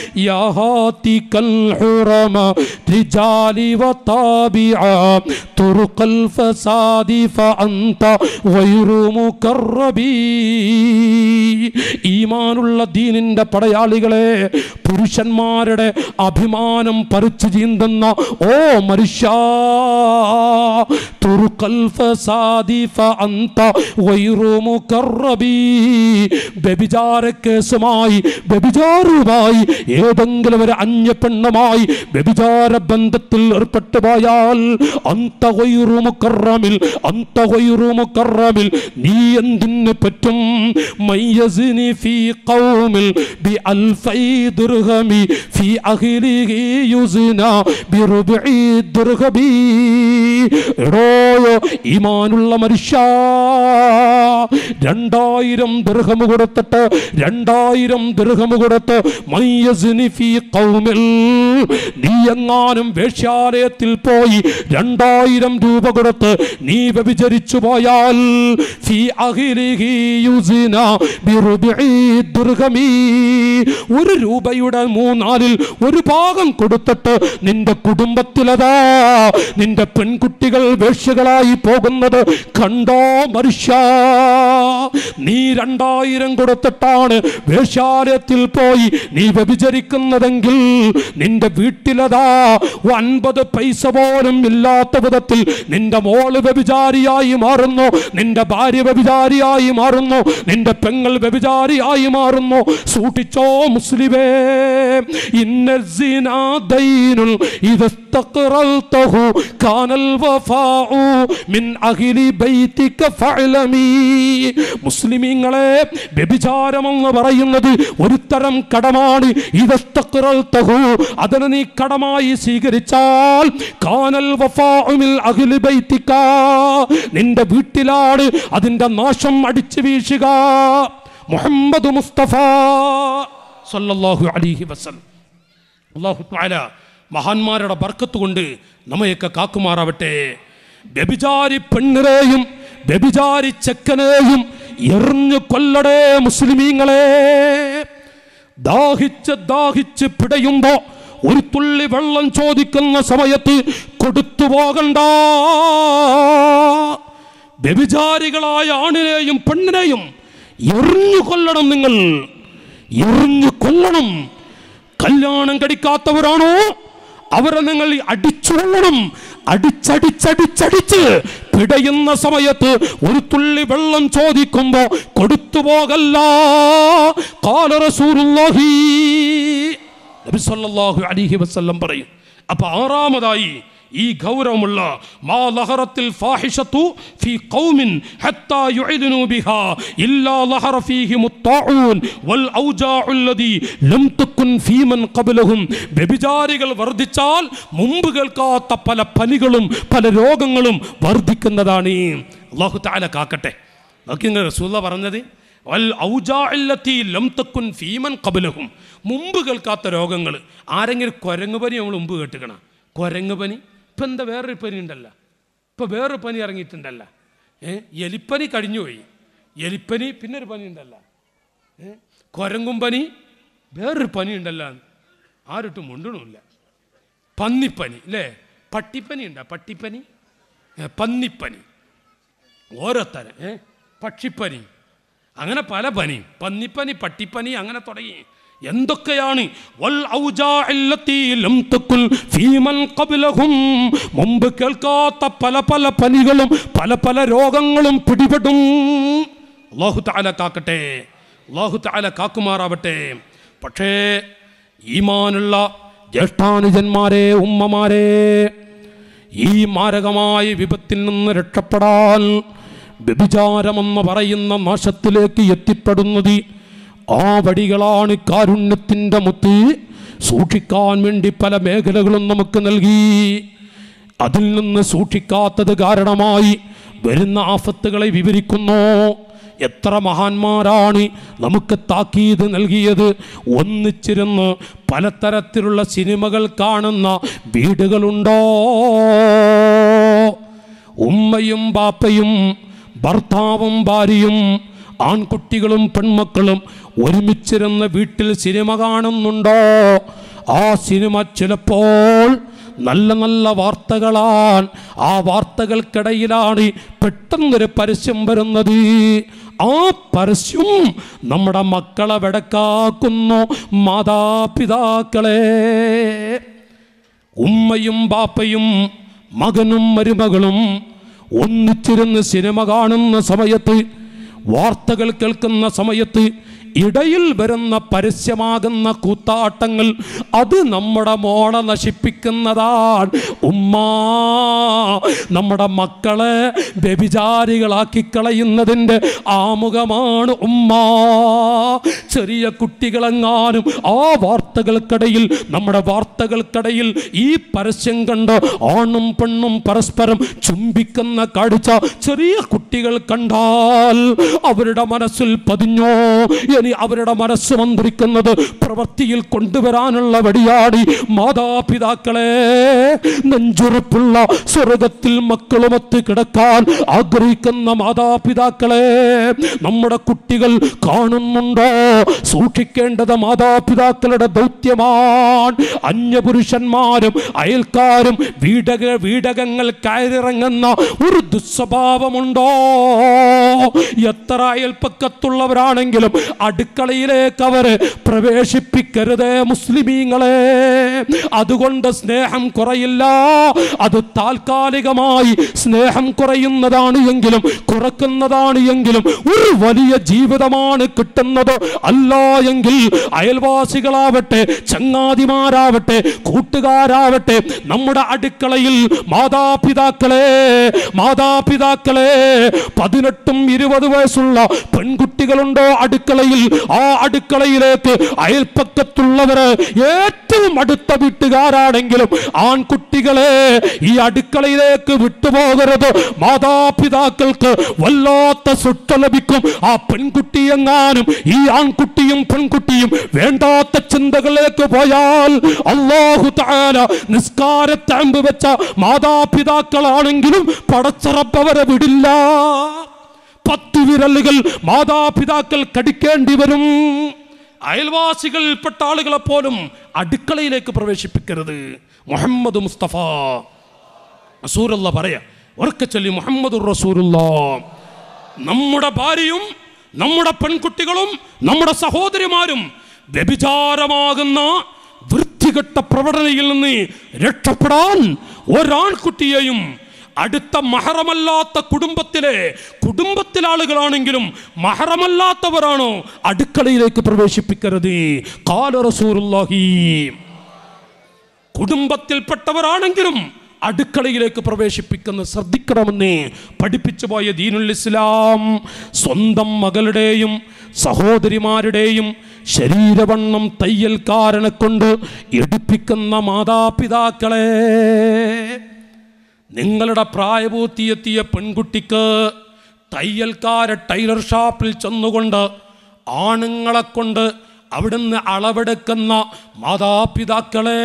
ഈമാനുള്ള ദീനിൻ്റെ പടയാളികളെ പുരുഷന്മാരുടെ അഭിമാനം പറിച്ചു ചീന്തുന്ന ഓ മനുഷ്യ ترك الفساد فأنت غير مكرب വ്യഭിചാരക്കേസുമായി വ്യഭിചാരവുമായി ഏതെങ്കിലും ഒരു അന്യ പെണ്ണുമായി വ്യഭിചാര ബന്ധത്തിൽ ഏർപ്പെട്ടു പോയാൽ അന്തകൊയ്റുമുക്കറമിൽ അന്തകൊയ്റുമുക്കറമിൽ നീ എന്തിന് പറ്റും മയ്യസിനി ഫീ ഖൗമിൽ ബി അൽഫൈ ദുർഹമി ഫീ അഖിലിഹി യുസ്നാ ബി റുബഇ ദുർഹബീ see ഇമാനുള്ള മനുഷ്യ രണ്ടായിരം ദൃഹം കൊടുത്തിട്ട് രണ്ടായിരം ദൃഹം കൊടുത്ത് നീ എങ്ങാനും വേഷ്യാലയത്തിൽ പോയി രണ്ടായിരം രൂപ കൊടുത്ത് നീ വ്യഭിചരിച്ചു പോയാൽ ഒരു രൂപയുടെ മൂന്നാലിൽ ഒരു ഭാഗം കൊടുത്തിട്ട് നിന്റെ കുടുംബത്തിലതാ നിന്റെ പെൺകുട്ടി കുട്ടികൾ വേഷ്യകളായി പോകുന്നത് കണ്ടോ മനുഷ്യ നീ രണ്ടായിരം കൊടുത്തിട്ടാണ് വേഷാലയത്തിൽ പോയി നീ വ്യഭിചരിക്കുന്നതെങ്കിൽ നിന്റെ വീട്ടിലതാ ഒൻപത് പൈസ പോലും ഇല്ലാത്ത വിധത്തിൽ നിന്റെ മോള് വ്യഭിചാരിയായി മാറുന്നു നിന്റെ ഭാര്യ വ്യഭിചാരിയായി മാറുന്നു നിന്റെ പെങ്ങൾ വ്യഭിചാരിയായി മാറുന്നു സൂക്ഷിച്ചോ മുസ്ലിമേ ഇന്നൽ ഇത് استقررته كان الوفاء من أهل بيتك فعلمي മുസ്ലിമീങ്ങളെ വ്യഭിചാരമെന്ന് പറയുന്നത് ഒരു തരം കടമാണ് ഇതസ്തക്രൽ തഹു നീ കടമായി സ്വീകരിച്ചാൽ കാനൽ നിന്റെ വീട്ടിലാണ് അതിന്റെ നാശം അടിച്ചു വീശുക മുഹമ്മദ് മുസ്തഫ സല്ലല്ലാഹു അലൈഹി വസല്ലം അല്ലാഹു തആല മഹാന്മാരുടെ ബർക്കത്ത് കൊണ്ട് നമ്മയൊക്കെ കാക്കുമാറാവട്ടെ വ്യഭിചാരി പെണ്ണിനെയും വ്യഭിചാരി ചെക്കനെയും എറിഞ്ഞു കൊല്ലടേ മുസ്ലിമീങ്ങളെ ദാഹിച്ച് ദാഹിച്ച് പിടയുമ്പോ ഒരു തുള്ളി വെള്ളം ചോദിക്കുന്ന സമയത്ത് കൊടുത്തു പോകണ്ട വ്യഭിചാരികളായ ആണിനെയും പെണ്ണിനെയും എറിഞ്ഞു കൊല്ലണം നിങ്ങൾ എറിഞ്ഞു കൊല്ലണം കല്യാണം കടിക്കാത്തവരാണോ അവരെ നിങ്ങൾ അടിച്ചുകൊള്ളണം അടിച്ചടിച്ചടിച്ചടിച്ച് പിടയുന്ന സമയത്ത് ഒരു തുള്ളി വെള്ളം ചോദിക്കുമ്പോ കൊടുത്തു പോകല്ല കാലറസൂറുല്ലാഹി നബി സല്ലല്ലാഹു അലൈഹി വസല്ലം പറയും അപ്പൊ ആറാമതായി ഈ ഗൗരവമുള്ള മാ ലഹറത്തിൽ ഫാഹിഷത്തു ഫി ഖൗമിൻ ഹത്താ യുഇദിനു ബിഹാ ഇല്ലാ ലഹറ ഫീഹിം വൽ والأوجاع الذي ലം തകുൻ ഫീ മൻ ഖബ്ലഹും വ്യഭിചാരികൾ വർദ്ധിച്ചാൽ മുമ്പ് കേൾക്കാത്ത പല പനികളും പല രോഗങ്ങളും വർദ്ധിക്കുന്നതാണ് ഈ അള്ളാഹു താല കാക്കട്ടെ നോക്കി റസൂല പറഞ്ഞത് ഫീമൻ കബലഹും മുമ്പ് കേൾക്കാത്ത രോഗങ്ങൾ ആരെങ്കിലും കുരങ്ങുപനി നമ്മൾ മുമ്പ് കേട്ടുക്കണം കുരങ്ങുപനി ഇപ്പം എന്താ വേറൊരു പനി ഉണ്ടല്ല ഇപ്പം വേറൊരു പനി ഇറങ്ങിയിട്ടുണ്ടല്ല ഏ എലിപ്പനി കഴിഞ്ഞുപോയി എലിപ്പനി ഒരു പനി ഉണ്ടല്ല ഏ കുരങ്ങും പനി വേറൊരു പനി ഉണ്ടല്ല ആരിട്ടും മുണ്ടണമില്ല പന്നിപ്പനി അല്ലേ പട്ടിപ്പനി ഉണ്ടോ പട്ടിപ്പനി പന്നിപ്പനി ഓരോത്തരം ഏ പക്ഷിപ്പനി അങ്ങനെ പല പനി പന്നിപ്പനി പട്ടിപ്പനി അങ്ങനെ തുടങ്ങി എന്തൊക്കെയാണ് മുമ്പ് കേൾക്കാത്ത പല പല പനികളും പല പല രോഗങ്ങളും പിടിപെടും അള്ളാഹു താല കാക്കട്ടെ അള്ളാഹു താല കാക്കുമാറാവട്ടെ പക്ഷേ ഈമാനുള്ള ജ്യേഷ്ഠാനുജന്മാരെ ഉമ്മമാരെ ഈ മാരകമായ വിപത്തിൽ നിന്ന് രക്ഷപ്പെടാൻ വ്യഭിചാരമെന്ന് പറയുന്ന നാശത്തിലേക്ക് എത്തിപ്പെടുന്നത് ആ വടികളാണ് കാരുണ്യത്തിൻ്റെ മുത്ത് സൂക്ഷിക്കാൻ വേണ്ടി പല മേഖലകളും നമുക്ക് നൽകി അതിൽ നിന്ന് സൂക്ഷിക്കാത്തത് കാരണമായി വരുന്ന ആഫത്തുകളെ വിവരിക്കുന്നു എത്ര മഹാന്മാരാണ് നമുക്ക് താക്കീത് നൽകിയത് ഒന്നിച്ചിരുന്ന് പലതരത്തിലുള്ള സിനിമകൾ കാണുന്ന വീടുകളുണ്ടോ ഉമ്മയും ബാപ്പയും ഭർത്താവും ഭാര്യയും ആൺകുട്ടികളും പെൺമക്കളും ഒരുമിച്ചിരുന്ന വീട്ടിൽ സിനിമ കാണുന്നുണ്ടോ ആ സിനിമ ചിലപ്പോൾ നല്ല നല്ല വാർത്തകളാണ് ആ വാർത്തകൾക്കിടയിലാണ് പെട്ടെന്നൊരു പരസ്യം വരുന്നത് ആ പരസ്യം നമ്മുടെ മക്കളെ വെടക്കാക്കുന്നു മാതാപിതാക്കളെ ഉമ്മയും ബാപ്പയും മകനും മരുമകളും ഒന്നിച്ചിരുന്ന് സിനിമ കാണുന്ന സമയത്ത് വാർത്തകൾ കേൾക്കുന്ന സമയത്ത് ഇടയിൽ വരുന്ന പരസ്യമാകുന്ന കൂത്താട്ടങ്ങൾ അത് നമ്മുടെ മോളെ നശിപ്പിക്കുന്നതാണ് ഉമ്മ നമ്മുടെ മക്കളെ വ്യഭിചാരികളാക്കി കളയുന്നതിൻ്റെ ആമുഖമാണ് ഉമ്മ ചെറിയ കുട്ടികളെങ്ങാനും ആ വാർത്തകൾക്കിടയിൽ നമ്മുടെ വാർത്തകൾക്കിടയിൽ ഈ പരസ്യം കണ്ട് ആണും പെണ്ണും പരസ്പരം ചുംബിക്കുന്ന കാഴ്ച ചെറിയ കുട്ടികൾ കണ്ടാൽ അവരുടെ മനസ്സിൽ പതിഞ്ഞോ ഇനി അവരുടെ മനസ്സ് വന്നിരിക്കുന്നത് പ്രവൃത്തിയിൽ കൊണ്ടുവരാനുള്ള വടിയാടി മാതാപിതാക്കളെ നെഞ്ചുറുപ്പുള്ള സ്വർഗത്തിൽ മക്കളുമൊത്ത് കിടക്കാൻ ആഗ്രഹിക്കുന്ന മാതാപിതാക്കളെ നമ്മുടെ കുട്ടികൾ കാണുന്നുണ്ടോ സൂക്ഷിക്കേണ്ടത് മാതാപിതാക്കളുടെ ദൗത്യമാണ് അന്യപുരുഷന്മാരും അയൽക്കാരും വീടക വീടകങ്ങൾ കയറിറങ്ങുന്ന ഒരു ദുസ്വഭാവമുണ്ടോ എത്ര അയൽപ്പക്കത്തുള്ളവരാണെങ്കിലും അടുക്കളയിലേക്ക് അവർ പ്രവേശിപ്പിക്കരുതേ മുസ്ലിമീങ്ങളെ അതുകൊണ്ട് സ്നേഹം കുറയില്ല അത് താൽക്കാലികമായി സ്നേഹം കുറയുന്നതാണ് എങ്കിലും കുറക്കുന്നതാണ് എങ്കിലും ഒരു വലിയ ജീവിതമാണ് കിട്ടുന്നത് അല്ല എങ്കിൽ അയൽവാസികളാവട്ടെ ചങ്ങാതിമാരാവട്ടെ കൂട്ടുകാരാവട്ടെ നമ്മുടെ അടുക്കളയിൽ മാതാപിതാക്കളെ മാതാപിതാക്കളെ പതിനെട്ടും ഇരുപത് വയസ്സുള്ള പെൺകുട്ടികളുണ്ടോ അടുക്കളയിൽ ആ അടുക്കളയിലേക്ക് അയൽപ്പക്കത്തുള്ളവര് ഏറ്റവും അടുത്ത വീട്ടുകാരാണെങ്കിലും ആൺകുട്ടികളെ ഈ അടുക്കളയിലേക്ക് വിട്ടുപോകരുത് മാതാപിതാക്കൾക്ക് വല്ലാത്ത സുട്ട ലഭിക്കും ആ പെൺകുട്ടി എങ്ങാനും ഈ ആൺകുട്ടിയും പെൺകുട്ടിയും വേണ്ടാത്ത ചിന്തകളിലേക്ക് പോയാൽ അള്ളാഹു താന നിസ്കാരത്തെ വെച്ച മാതാപിതാക്കളാണെങ്കിലും പടച്ചറപ്പവരെ വിടില്ല പത്തു വിരലുകൾ മാതാപിതാക്കൾ കടിക്കേണ്ടി വരും അയൽവാസികളിൽപ്പെട്ട ആളുകളെ പോലും അടുക്കളയിലേക്ക് പ്രവേശിപ്പിക്കരുത് മുഹമ്മദ് മുസ്തഫ റസൂലുള്ള പറയാ ഉറക്കെ ചൊല്ലി മുഹമ്മദ് നമ്മുടെ ഭാര്യയും നമ്മുടെ പെൺകുട്ടികളും നമ്മുടെ സഹോദരിമാരും വ്യഭിചാരമാകുന്ന വൃത്തികെട്ട പ്രവണതയിൽ നിന്ന് രക്ഷപ്പെടാൻ ഒരാൺകുട്ടിയെയും അടുത്ത മഹറമല്ലാത്ത കുടുംബത്തിലെ കുടുംബത്തിലെ ആളുകളാണെങ്കിലും മഹറമല്ലാത്തവരാണോ അടുക്കളയിലേക്ക് പ്രവേശിപ്പിക്കരുത് കുടുംബത്തിൽപ്പെട്ടവരാണെങ്കിലും അടുക്കളയിലേക്ക് പ്രവേശിപ്പിക്കുന്ന ശ്രദ്ധിക്കണമെന്ന് പഠിപ്പിച്ചു പോയ ദീനുൽ ഇസ്ലാം സ്വന്തം മകളുടെയും സഹോദരിമാരുടെയും ശരീരവണ്ണം തയ്യൽക്കാരനെ കൊണ്ട് എടുപ്പിക്കുന്ന മാതാപിതാക്കളെ നിങ്ങളുടെ പ്രായപൂർത്തിയെത്തിയ പെൺകുട്ടിക്ക് തയ്യൽക്കാരെ ടൈലർ ഷോപ്പിൽ ചെന്നുകൊണ്ട് ആണുങ്ങളെ കൊണ്ട് അവിടുന്ന് അളവെടുക്കുന്ന മാതാപിതാക്കളെ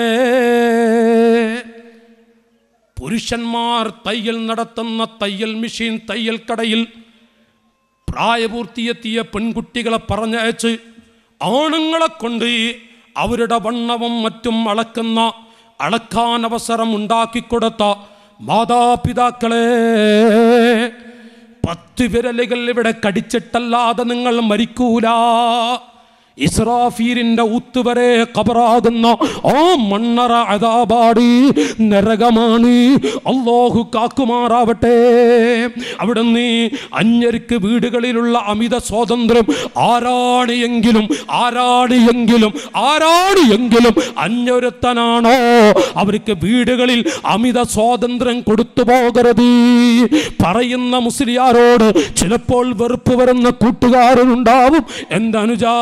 പുരുഷന്മാർ തയ്യൽ നടത്തുന്ന തയ്യൽ മെഷീൻ തയ്യൽ കടയിൽ പ്രായപൂർത്തിയെത്തിയ പെൺകുട്ടികളെ പറഞ്ഞയച്ച് ആണുങ്ങളെ കൊണ്ട് അവരുടെ വണ്ണവും മറ്റും അളക്കുന്ന അളക്കാൻ അവസരം ഉണ്ടാക്കിക്കൊടുത്ത മാതാപിതാക്കളെ പത്ത് വിരലുകൾ ഇവിടെ കടിച്ചിട്ടല്ലാതെ നിങ്ങൾ മരിക്കൂലാ ഇസ്രാഫീരിന്റെ ഉത്തുവരെ കബറാകുന്ന ആ മണ്ണറ അതാപാടി നരകമാണ് അള്ളാഹു കാക്കുമാറാവട്ടെ നീ അന്യർക്ക് വീടുകളിലുള്ള അമിത സ്വാതന്ത്ര്യം ആരാണ് എങ്കിലും ആരാണ് എങ്കിലും ആരാണ് എങ്കിലും അവർക്ക് വീടുകളിൽ അമിത സ്വാതന്ത്ര്യം കൊടുത്തു പോകരുത് പറയുന്ന മുസ്ലിയാരോട് ചിലപ്പോൾ വെറുപ്പ് വരുന്ന കൂട്ടുകാരനുണ്ടാവും എന്തനുജാ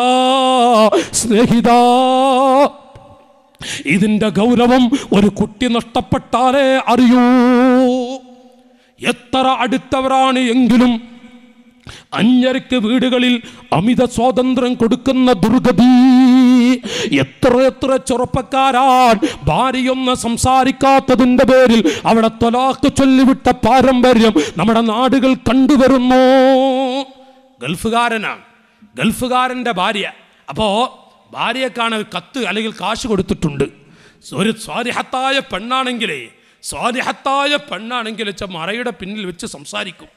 സ്നേഹിത ഇതിന്റെ ഗൗരവം ഒരു കുട്ടി നഷ്ടപ്പെട്ടാലേ അറിയൂ എത്ര അടുത്തവരാണ് എങ്കിലും അന്യർക്ക് വീടുകളിൽ അമിത സ്വാതന്ത്ര്യം കൊടുക്കുന്ന ദുർഗതി എത്ര എത്ര ചെറുപ്പക്കാരാൻ ഭാര്യയൊന്ന് സംസാരിക്കാത്തതിൻ്റെ പേരിൽ അവിടെ തൊലാക്ക് ചൊല്ലിവിട്ട പാരമ്പര്യം നമ്മുടെ നാടുകൾ കണ്ടുവരുന്നു ഗൾഫുകാരനാണ് ഗൾഫുകാരൻ്റെ ഭാര്യ അപ്പോൾ ഭാര്യയെക്കാണ് കത്ത് അല്ലെങ്കിൽ കാശ് കൊടുത്തിട്ടുണ്ട് ഒരു സ്വാരിഹത്തായ പെണ്ണാണെങ്കിലേ സ്വാരിഹത്തായ പെണ്ണാണെങ്കിൽ വെച്ച മറയുടെ പിന്നിൽ വെച്ച് സംസാരിക്കും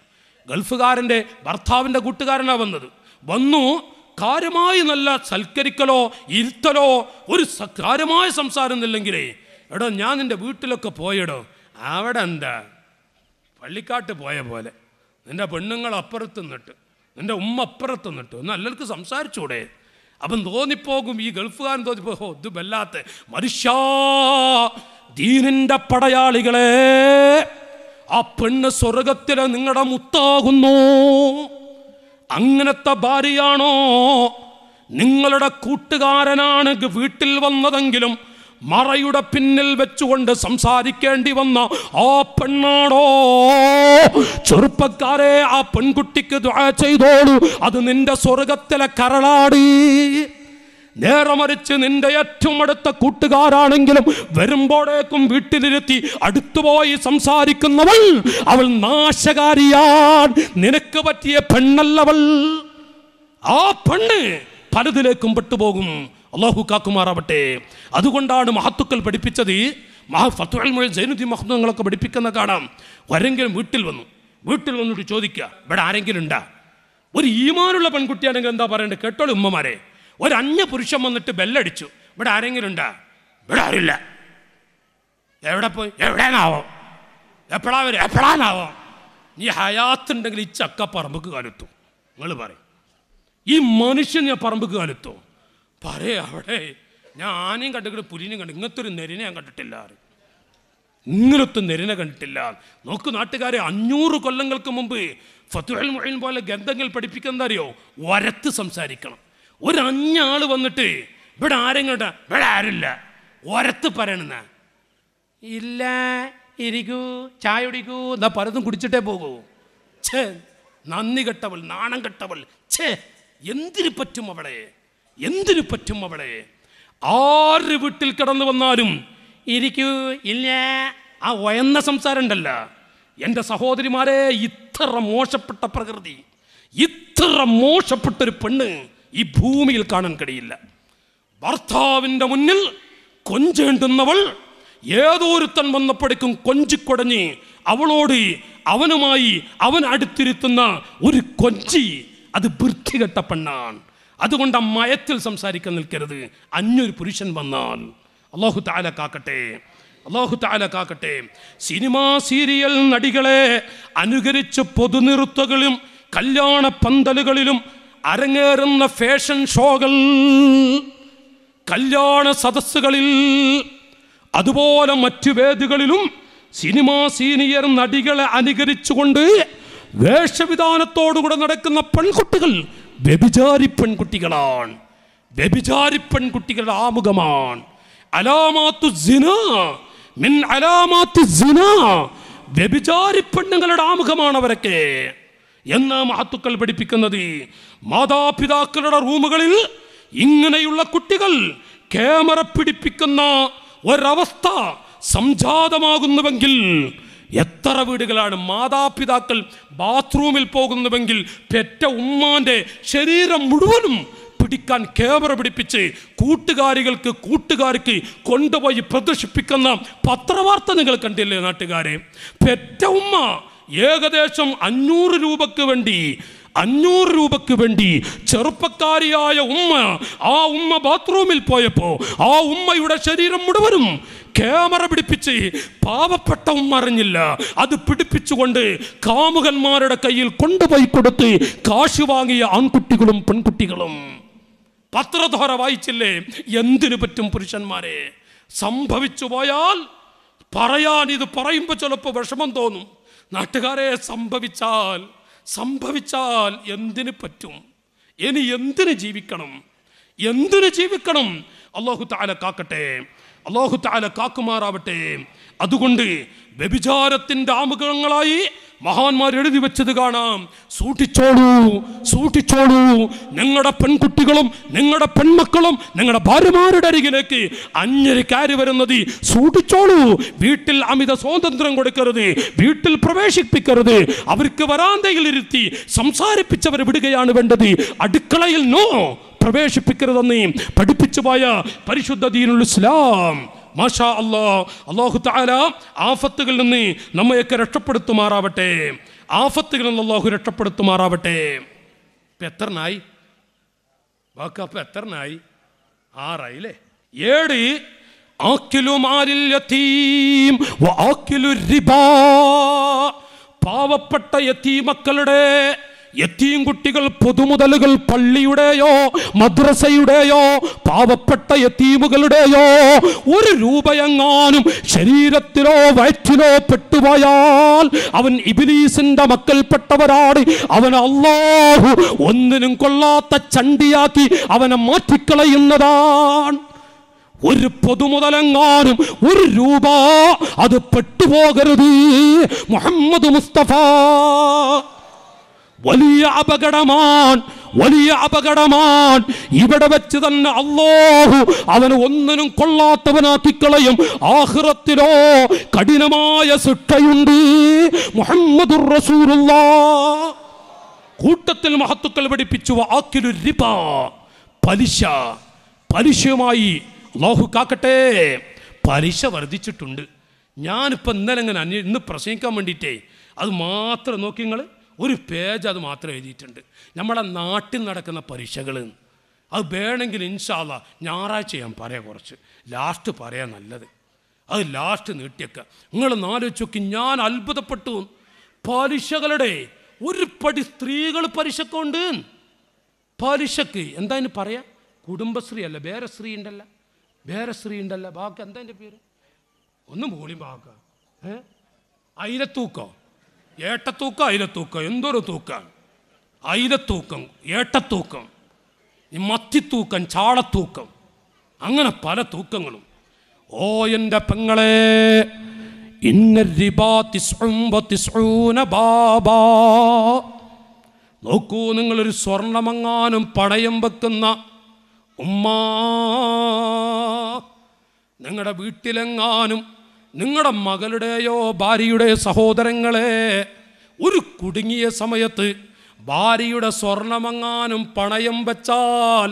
ഗൾഫുകാരൻ്റെ ഭർത്താവിൻ്റെ കൂട്ടുകാരനാണ് വന്നത് വന്നു കാര്യമായി നല്ല സൽക്കരിക്കലോ ഇരുത്തലോ ഒരു കാര്യമായ സംസാരം ഇല്ലെങ്കിലേ എടോ ഞാൻ നിൻ്റെ വീട്ടിലൊക്കെ പോയടോ അവിടെ എന്താ പള്ളിക്കാട്ട് പോയ പോലെ നിൻ്റെ പെണ്ണുങ്ങൾ അപ്പുറത്ത് നിന്നിട്ട് നിൻ്റെ ഉമ്മ അപ്പുറത്ത് നിന്നിട്ട് ഒന്ന് എല്ലാവർക്കും സംസാരിച്ചൂടെ അപ്പം തോന്നിപ്പോകും ഈ ഗൾഫുകാരൻ തോന്നിപ്പോ ഇത് വല്ലാത്ത മനുഷ്യാ ദീനിന്റെ പടയാളികളെ ആ പെണ്ണ് സ്വർഗത്തിലെ നിങ്ങളുടെ മുത്താകുന്നു അങ്ങനത്തെ ഭാര്യയാണോ നിങ്ങളുടെ കൂട്ടുകാരനാണ് വീട്ടിൽ വന്നതെങ്കിലും മറയുടെ പിന്നിൽ വെച്ചുകൊണ്ട് സംസാരിക്കേണ്ടി വന്ന ആ പെണ്ണാണോ ചെറുപ്പക്കാരെ ആ പെൺകുട്ടിക്ക് ചെയ്തോളൂ അത് നിന്റെ സ്വർഗത്തിലെ കരളാടി നേരമറിച്ച് നിന്റെ ഏറ്റവും അടുത്ത കൂട്ടുകാരാണെങ്കിലും വരുമ്പോഴേക്കും വീട്ടിലിരുത്തി അടുത്തുപോയി സംസാരിക്കുന്നവൾ അവൾ നാശകാരിയാൻ നിനക്ക് പറ്റിയ പെണ്ണല്ലവൾ ആ പെണ്ണ് പലതിലേക്കും പെട്ടുപോകും അള്ളാഹു കാക്കുമാറാവട്ടെ അതുകൊണ്ടാണ് മഹത്തുക്കൾ പഠിപ്പിച്ചത് മഹാ ഫത്തുൽ മുഴ ജൈനുദ്ദീൻ മഹത്വങ്ങളൊക്കെ പഠിപ്പിക്കുന്ന കാണാം വരെങ്കിലും വീട്ടിൽ വന്നു വീട്ടിൽ വന്നിട്ട് ചോദിക്കുക ഇവിടെ ആരെങ്കിലും ഉണ്ടാ ഒരു ഈമാനുള്ള പെൺകുട്ടിയാണെങ്കിൽ എന്താ പറയേണ്ടത് കേട്ടോളൂ ഉമ്മമാരെ ഒരു അന്യ പുരുഷൻ വന്നിട്ട് ബെല്ലടിച്ചു ഇവിടെ ആരെങ്കിലും ഉണ്ടാ ഇവിടെ ആരില്ല എവിടെ പോയി എവിടെയാണാവോ എപ്പോഴാ വരും എപ്പോഴാണാവോ നീ ഹയാത്തുണ്ടെങ്കിൽ ഈ ചക്ക പറമ്പക്ക് കാലത്തു നിങ്ങൾ പറയും ഈ മനുഷ്യൻ ഞാൻ പറമ്പക്ക് കാലത്തോ പറയ അവിടെ ഞാൻ ആനയും കണ്ടിട്ട് പുലിനെയും കണ്ടു ഇങ്ങനത്തെ ഒരു നെരിനെ ഞാൻ കണ്ടിട്ടില്ല ഇങ്ങനത്തെ നെരിനെ കണ്ടിട്ടില്ല നോക്ക് നാട്ടുകാരെ അഞ്ഞൂറ് കൊല്ലങ്ങൾക്ക് മുമ്പ് ഫത്തുഹൽ മൊഴിൻ പോലെ ഗന്ധങ്ങൾ പഠിപ്പിക്കുന്ന അറിയോ വരത്ത് സംസാരിക്കണം ഒരു അഞ്ഞാൾ വന്നിട്ട് ഇവിടെ ആരും ഇവിടെ ആരില്ല ഒരത്ത് പറയണെന്ന ഇല്ല ഇരിക്കൂ ചായ കുടിക്കൂ എന്നാ പലതും കുടിച്ചിട്ടേ പോകൂ ഛേ നന്ദി കെട്ടവൾ നാണം കെട്ടവൾ ഛേ എന്തിനു പറ്റും അവളെ എന്തിനു പറ്റും അവളെ ആറ് വീട്ടിൽ കടന്നു വന്നാലും ഇരിക്കൂ ഇല്ല ആ വയന്ന സംസാരമുണ്ടല്ല എൻ്റെ സഹോദരിമാരെ ഇത്ര മോശപ്പെട്ട പ്രകൃതി ഇത്ര മോശപ്പെട്ടൊരു പെണ്ണ് ഈ ഭൂമിയിൽ കാണാൻ കഴിയില്ല ഭർത്താവിൻ്റെ മുന്നിൽ കൊഞ്ചേണ്ടുന്നവൾ ഏതോരുത്തൻ വന്നപ്പോഴേക്കും കൊഞ്ചിക്കൊടഞ്ഞ് അവളോട് അവനുമായി അവൻ അടുത്തിരുത്തുന്ന ഒരു കൊഞ്ചി അത് വൃത്തികെട്ട പെണ്ണാണ് അതുകൊണ്ട് ആ മയത്തിൽ സംസാരിക്കാൻ നിൽക്കരുത് അന്യൊരു പുരുഷൻ വന്നാൽ അള്ളാഹു താല കാക്കട്ടെ അള്ളാഹു താല കാക്കട്ടെ സിനിമാ സീരിയൽ നടികളെ അനുകരിച്ച് പൊതുനിറുത്തുകളും കല്യാണ പന്തലുകളിലും അരങ്ങേറുന്ന ഫാഷൻ ഷോകൾ കല്യാണ സദസ്സുകളിൽ അതുപോലെ മറ്റു വേദികളിലും സിനിമാ സീനിയർ നടികളെ അനുകരിച്ചുകൊണ്ട് വേഷവിധാനത്തോടുകൂടെ നടക്കുന്ന പെൺകുട്ടികൾ വ്യഭിചാരി പെൺകുട്ടികളാണ് വ്യഭിചാരി പെൺകുട്ടികളുടെ ആമുഖമാണ് അലാമാത്തു മിൻ അലാമാത്തു വ്യഭിചാരി പെണ്ണുങ്ങളുടെ ആമുഖമാണ് അവരൊക്കെ എന്ന മഹത്തുക്കൾ പഠിപ്പിക്കുന്നത് മാതാപിതാക്കളുടെ റൂമുകളിൽ ഇങ്ങനെയുള്ള കുട്ടികൾ ക്യാമറ പിടിപ്പിക്കുന്ന ഒരവസ്ഥ സംജാതമാകുന്നുവെങ്കിൽ എത്ര വീടുകളാണ് മാതാപിതാക്കൾ ബാത്റൂമിൽ പോകുന്നുവെങ്കിൽ പെറ്റ ഉമ്മാൻ്റെ ശരീരം മുഴുവനും പിടിക്കാൻ ക്യാമറ പിടിപ്പിച്ച് കൂട്ടുകാരികൾക്ക് കൂട്ടുകാർക്ക് കൊണ്ടുപോയി പ്രദർശിപ്പിക്കുന്ന പത്രവാർത്ത നിങ്ങൾ കണ്ടില്ലേ നാട്ടുകാരെ പെറ്റ ഉമ്മ ഏകദേശം അഞ്ഞൂറ് രൂപക്ക് വേണ്ടി അഞ്ഞൂറ് രൂപയ്ക്ക് വേണ്ടി ചെറുപ്പക്കാരിയായ ഉമ്മ ആ ഉമ്മ ബാത്റൂമിൽ പോയപ്പോൾ ആ ഉമ്മയുടെ ശരീരം മുഴുവനും ക്യാമറ പിടിപ്പിച്ച് പാവപ്പെട്ട ഉമ്മ അറിഞ്ഞില്ല അത് പിടിപ്പിച്ചുകൊണ്ട് കാമുകന്മാരുടെ കയ്യിൽ കൊണ്ടുപോയി കൊടുത്ത് കാശ് വാങ്ങിയ ആൺകുട്ടികളും പെൺകുട്ടികളും പത്രധാര വായിച്ചില്ലേ എന്തിനു പറ്റും പുരുഷന്മാരെ സംഭവിച്ചു പോയാൽ പറയാൻ ഇത് പറയുമ്പോൾ ചിലപ്പോൾ വിഷമം തോന്നും നാട്ടുകാരെ സംഭവിച്ചാൽ സംഭവിച്ചാൽ എന്തിന് പറ്റും ഇനി എന്തിന് ജീവിക്കണം എന്തിന് ജീവിക്കണം അള്ളാഹു താല കാക്കട്ടെ അള്ളാഹു താല കാക്കുമാറാവട്ടെ അതുകൊണ്ട് വ്യഭിചാരത്തിൻ്റെ ആമുഖങ്ങളായി മഹാന്മാർ എഴുതി വെച്ചത് കാണാം സൂക്ഷിച്ചോളൂ സൂക്ഷിച്ചോളൂ നിങ്ങളുടെ പെൺകുട്ടികളും നിങ്ങളുടെ പെൺമക്കളും നിങ്ങളുടെ ഭാര്യമാരുടെ അരികിലേക്ക് അഞ്ഞരിക്കാര് വരുന്നത് സൂക്ഷിച്ചോളൂ വീട്ടിൽ അമിത സ്വാതന്ത്ര്യം കൊടുക്കരുത് വീട്ടിൽ പ്രവേശിപ്പിക്കരുത് അവർക്ക് വരാന്തയിൽ ഇരുത്തി സംസാരിപ്പിച്ചവർ വിടുകയാണ് വേണ്ടത് അടുക്കളയിൽ നോ പ്രവേശിപ്പിക്കരുതെന്ന് പഠിപ്പിച്ചു പോയ പരിശുദ്ധ ദീനുൽ ഇസ്ലാം മാഷാ അള്ളാ അള്ളാഹു താല ആഫത്തുകളിൽ നിന്ന് നമ്മയൊക്കെ രക്ഷപ്പെടുത്തുമാറാവട്ടെ ആഫത്തുകളിൽ നിന്ന് അള്ളാഹു രക്ഷപ്പെടുത്തുമാറാവട്ടെ ഇപ്പം എത്രനായി ബാക്കി അപ്പം എത്രനായി അല്ലേ ഏഴ് പാവപ്പെട്ട യത്തീമക്കളുടെ എത്തിയും കുട്ടികൾ പുതുമുതലുകൾ പള്ളിയുടെയോ മദ്രസയുടെയോ പാവപ്പെട്ട എത്തീമുകളുടെയോ ഒരു രൂപയെങ്ങാനും ശരീരത്തിലോ വയറ്റിലോ പെട്ടുപോയാൽ അവൻ ഇബിലീസിന്റെ മക്കൾപ്പെട്ടവരാണ് അവൻ അള്ളാഹു ഒന്നിനും കൊള്ളാത്ത ചണ്ടിയാക്കി അവനെ മാറ്റിക്കളയുന്നതാണ് ഒരു പൊതുമുതലെങ്ങാനും ഒരു രൂപ അത് പെട്ടുപോകരുത് മുഹമ്മദ് മുസ്തഫ വലിയ അപകടമാണ് വലിയ അപകടമാണ് ഇവിടെ വെച്ച് തന്നെ അള്ളാഹു അവന് ഒന്നിനും കൊള്ളാത്തവനാക്കി കളയും ആഹ്റത്തിലോ കഠിനമായ ശിക്ഷയുണ്ട് മുഹമ്മദ് കൂട്ടത്തിൽ മഹത്വക്കൾ പഠിപ്പിച്ചു ആക്കിലു റിബ പലിശ പലിശയുമായി അള്ളാഹു കാക്കട്ടെ പലിശ വർദ്ധിച്ചിട്ടുണ്ട് ഞാനിപ്പോൾ ഇന്നലെ ഇങ്ങനെ ഇന്ന് പ്രസംഗിക്കാൻ വേണ്ടിയിട്ടേ അത് മാത്രം നോക്കി നിങ്ങൾ ഒരു പേജ് അത് മാത്രം എഴുതിയിട്ടുണ്ട് നമ്മുടെ നാട്ടിൽ നടക്കുന്ന പരീക്ഷകൾ അത് വേണമെങ്കിൽ ഇൻഷാല്ല ഞായറാഴ്ച ഞാൻ പറയാം കുറച്ച് ലാസ്റ്റ് പറയാൻ നല്ലത് അത് ലാസ്റ്റ് നീട്ടിയൊക്കെ നിങ്ങൾ ആലോചിച്ചൊക്കെ ഞാൻ അത്ഭുതപ്പെട്ടു പലിശകളുടെ ഒരു പടി സ്ത്രീകൾ പലിശക്കുണ്ട് പലിശക്ക് എന്താ ഇനി പറയാം കുടുംബശ്രീ അല്ല വേറെ സ്ത്രീ ഉണ്ടല്ല വേറെ സ്ത്രീ ഉണ്ടല്ല ബാക്കി എന്താ എൻ്റെ പേര് ഒന്ന് മൂളി ബാക്ക ഏ അയിലത്തൂക്കോ ഏട്ടത്തൂക്കം അയിലത്തൂക്കം എന്തൊരു തൂക്കാണ് അയിലത്തൂക്കം ഏട്ടത്തൂക്കം ഈ മത്തിത്തൂക്കം ചാളത്തൂക്കം അങ്ങനെ പല തൂക്കങ്ങളും ഓ എൻ്റെ പെങ്ങളെ നോക്കൂ നിങ്ങളൊരു സ്വർണമങ്ങാനും പടയം വെക്കുന്ന ഉമ്മ നിങ്ങളുടെ വീട്ടിലെങ്ങാനും നിങ്ങളുടെ മകളുടെയോ ഭാര്യയുടെ സഹോദരങ്ങളെ ഒരു കുടുങ്ങിയ സമയത്ത് ഭാര്യയുടെ സ്വർണമങ്ങാനും പണയം വെച്ചാൽ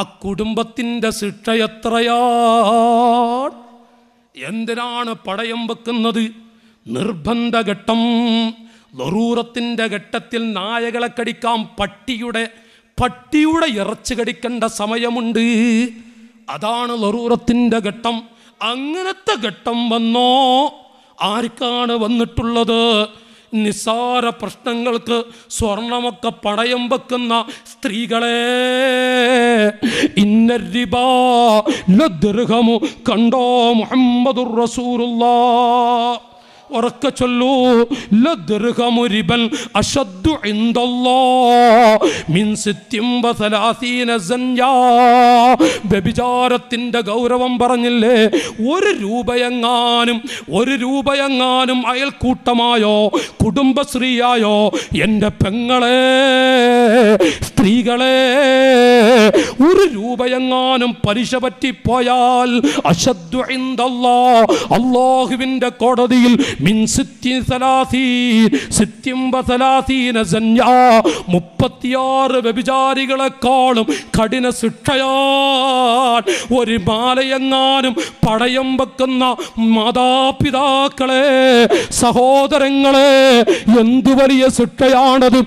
ആ കുടുംബത്തിൻ്റെ ശിക്ഷ എന്തിനാണ് പടയം വെക്കുന്നത് നിർബന്ധഘട്ടം ലറൂറത്തിൻ്റെ ഘട്ടത്തിൽ നായകളെ കടിക്കാം പട്ടിയുടെ പട്ടിയുടെ ഇറച്ചി കടിക്കേണ്ട സമയമുണ്ട് അതാണ് ലറൂറത്തിൻ്റെ ഘട്ടം അങ്ങനത്തെ ഘട്ടം വന്നോ ആർക്കാണ് വന്നിട്ടുള്ളത് നിസാര പ്രശ്നങ്ങൾക്ക് സ്വർണമൊക്കെ പടയം വെക്കുന്ന സ്ത്രീകളെ ഇന്നരിബാ ലദ്രഹമു കണ്ടോ മുഹമ്മദുർ റസൂലുള്ള ഉറക്ക ചൊല്ലൂ ലദ്രഹമുരിബൻ അശദ്ദു മിൻ വസലാസീന ഗൗരവം പറഞ്ഞില്ലേ ഒരു രൂപയെങ്ങാനും ഒരു രൂപയെങ്ങാനും അയൽക്കൂട്ടമായോ കുടുംബശ്രീയായോ എൻ്റെ പെങ്ങളെ സ്ത്രീകളെ ഒരു രൂപയെങ്ങാനും പലിശ പറ്റിപ്പോയാൽ അശദ്വ അള്ളാഹുവിൻ്റെ കോടതിയിൽ മുപ്പത്തിയാറ് വ്യഭിചാരികളെക്കാളും കഠിന ശിക്ഷയാൻ ഒരു മാലയെങ്ങാനും പടയം വെക്കുന്ന മാതാപിതാക്കളെ സഹോദരങ്ങളെ എന്തു വലിയ ശിക്ഷയാണത്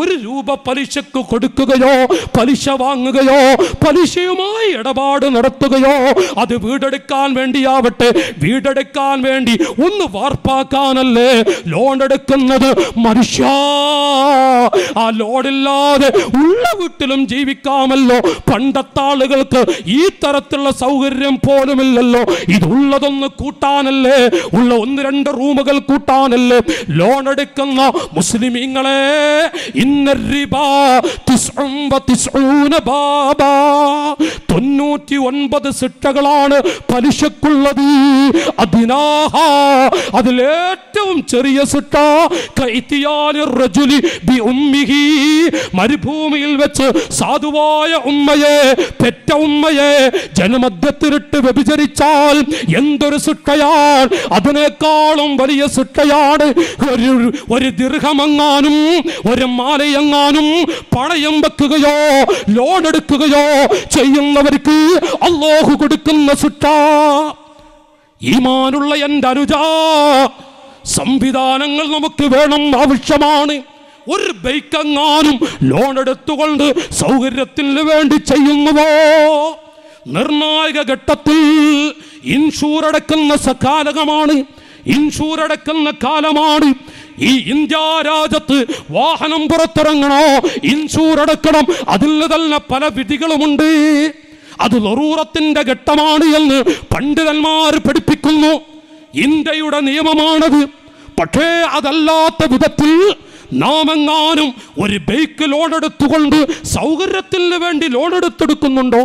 ഒരു രൂപ പലിശക്ക് കൊടുക്കുകയോ പലിശ വാങ്ങുകയോ പലിശയുമായി ഇടപാട് നടത്തുകയോ അത് വീടെടുക്കാൻ വേണ്ടിയാവട്ടെ വീടെടുക്കാൻ വേണ്ടി ഒന്ന് വാർപ്പാക്കാനല്ലേ ലോൺ എടുക്കുന്നത് മനുഷ്യ ആ ലോണില്ലാതെ ഉള്ള വീട്ടിലും ജീവിക്കാമല്ലോ പണ്ടത്താളുകൾക്ക് ഈ തരത്തിലുള്ള സൗകര്യം പോലുമില്ലല്ലോ ഇതുള്ളതൊന്ന് കൂട്ടാനല്ലേ ഉള്ള ഒന്ന് രണ്ട് റൂമുകൾ കൂട്ടാനല്ലേ ലോൺ എടുക്കുന്ന മുസ്ലിമീങ്ങളെ തൊണ്ണൂറ്റി ഒൻപത് ശിക്ഷകളാണ് പലിശക്കുള്ളത് അതിനാഹ അതിലേറ്റവും ചെറിയ ശിക്ഷ മരുഭൂമിയിൽ വെച്ച് സാധുവായ ഉമ്മയെ പെറ്റ ഉമ്മയെ ജനമധ്യത്തിലിട്ട് വ്യഭിചരിച്ചാൽ എന്തൊരു ശിക്ഷയാണ് അതിനേക്കാളും വലിയ ശിക്ഷയാണ് ഒരു ഒരു ദീർഘമങ്ങാനും ഒരു മാലയങ്ങാനും പണയം വെക്കുകയോ ലോൺ എടുക്കുകയോ ചെയ്യുന്നവർക്ക് അള്ളാഹു കൊടുക്കുന്ന സുറ്റ ഈമാനുള്ള എൻ്റെ അനുജ സംവിധാനങ്ങൾ നമുക്ക് വേണം ആവശ്യമാണ് ഒരു ബൈക്കെങ്ങാനും ലോൺ എടുത്തുകൊണ്ട് സൗകര്യത്തിന് വേണ്ടി ചെയ്യുന്നുവോ നിർണായക ഘട്ടത്തിൽ ഇൻഷൂർ അടക്കുന്ന സകാലകമാണ് ഇൻഷൂർ അടക്കുന്ന കാലമാണ് ഈ ഇന്ത്യ രാജ്യത്ത് വാഹനം പുറത്തിറങ്ങണോ ഇൻഷൂർ അടക്കണം അതിൽ തന്നെ പല വിധികളുമുണ്ട് അത് ലറൂറത്തിന്റെ ഘട്ടമാണ് എന്ന് പണ്ഡിതന്മാർ പഠിപ്പിക്കുന്നു ഇന്ത്യയുടെ നിയമമാണത് പക്ഷേ അതല്ലാത്ത വിധത്തിൽ നാമെങ്ങാനും ഒരു ബൈക്ക് ലോഡെടുത്തുകൊണ്ട് സൗകര്യത്തിന് വേണ്ടി ലോഡെടുത്തെടുക്കുന്നുണ്ടോ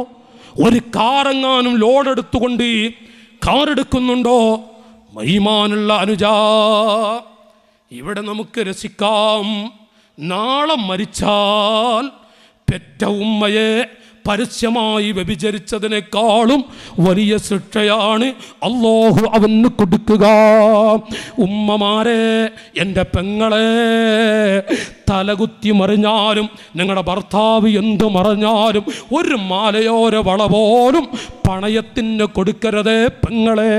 ഒരു കാറെങ്ങാനും ലോഡെടുത്തുകൊണ്ട് കാർ എടുക്കുന്നുണ്ടോ മഹിമാനുള്ള അനുജ ഇവിടെ നമുക്ക് രസിക്കാം നാളെ മരിച്ചാൽ പെറ്റ ഉമ്മയെ പരസ്യമായി വ്യഭിചരിച്ചതിനേക്കാളും വലിയ ശിക്ഷയാണ് അള്ളാഹു അവന് കൊടുക്കുക ഉമ്മമാരെ എൻ്റെ പെങ്ങളെ തലകുത്തി മറിഞ്ഞാലും നിങ്ങളുടെ ഭർത്താവ് എന്ത് മറിഞ്ഞാലും ഒരു മാലയോര വള പോലും പണയത്തിന് കൊടുക്കരുതേ പെങ്ങളെ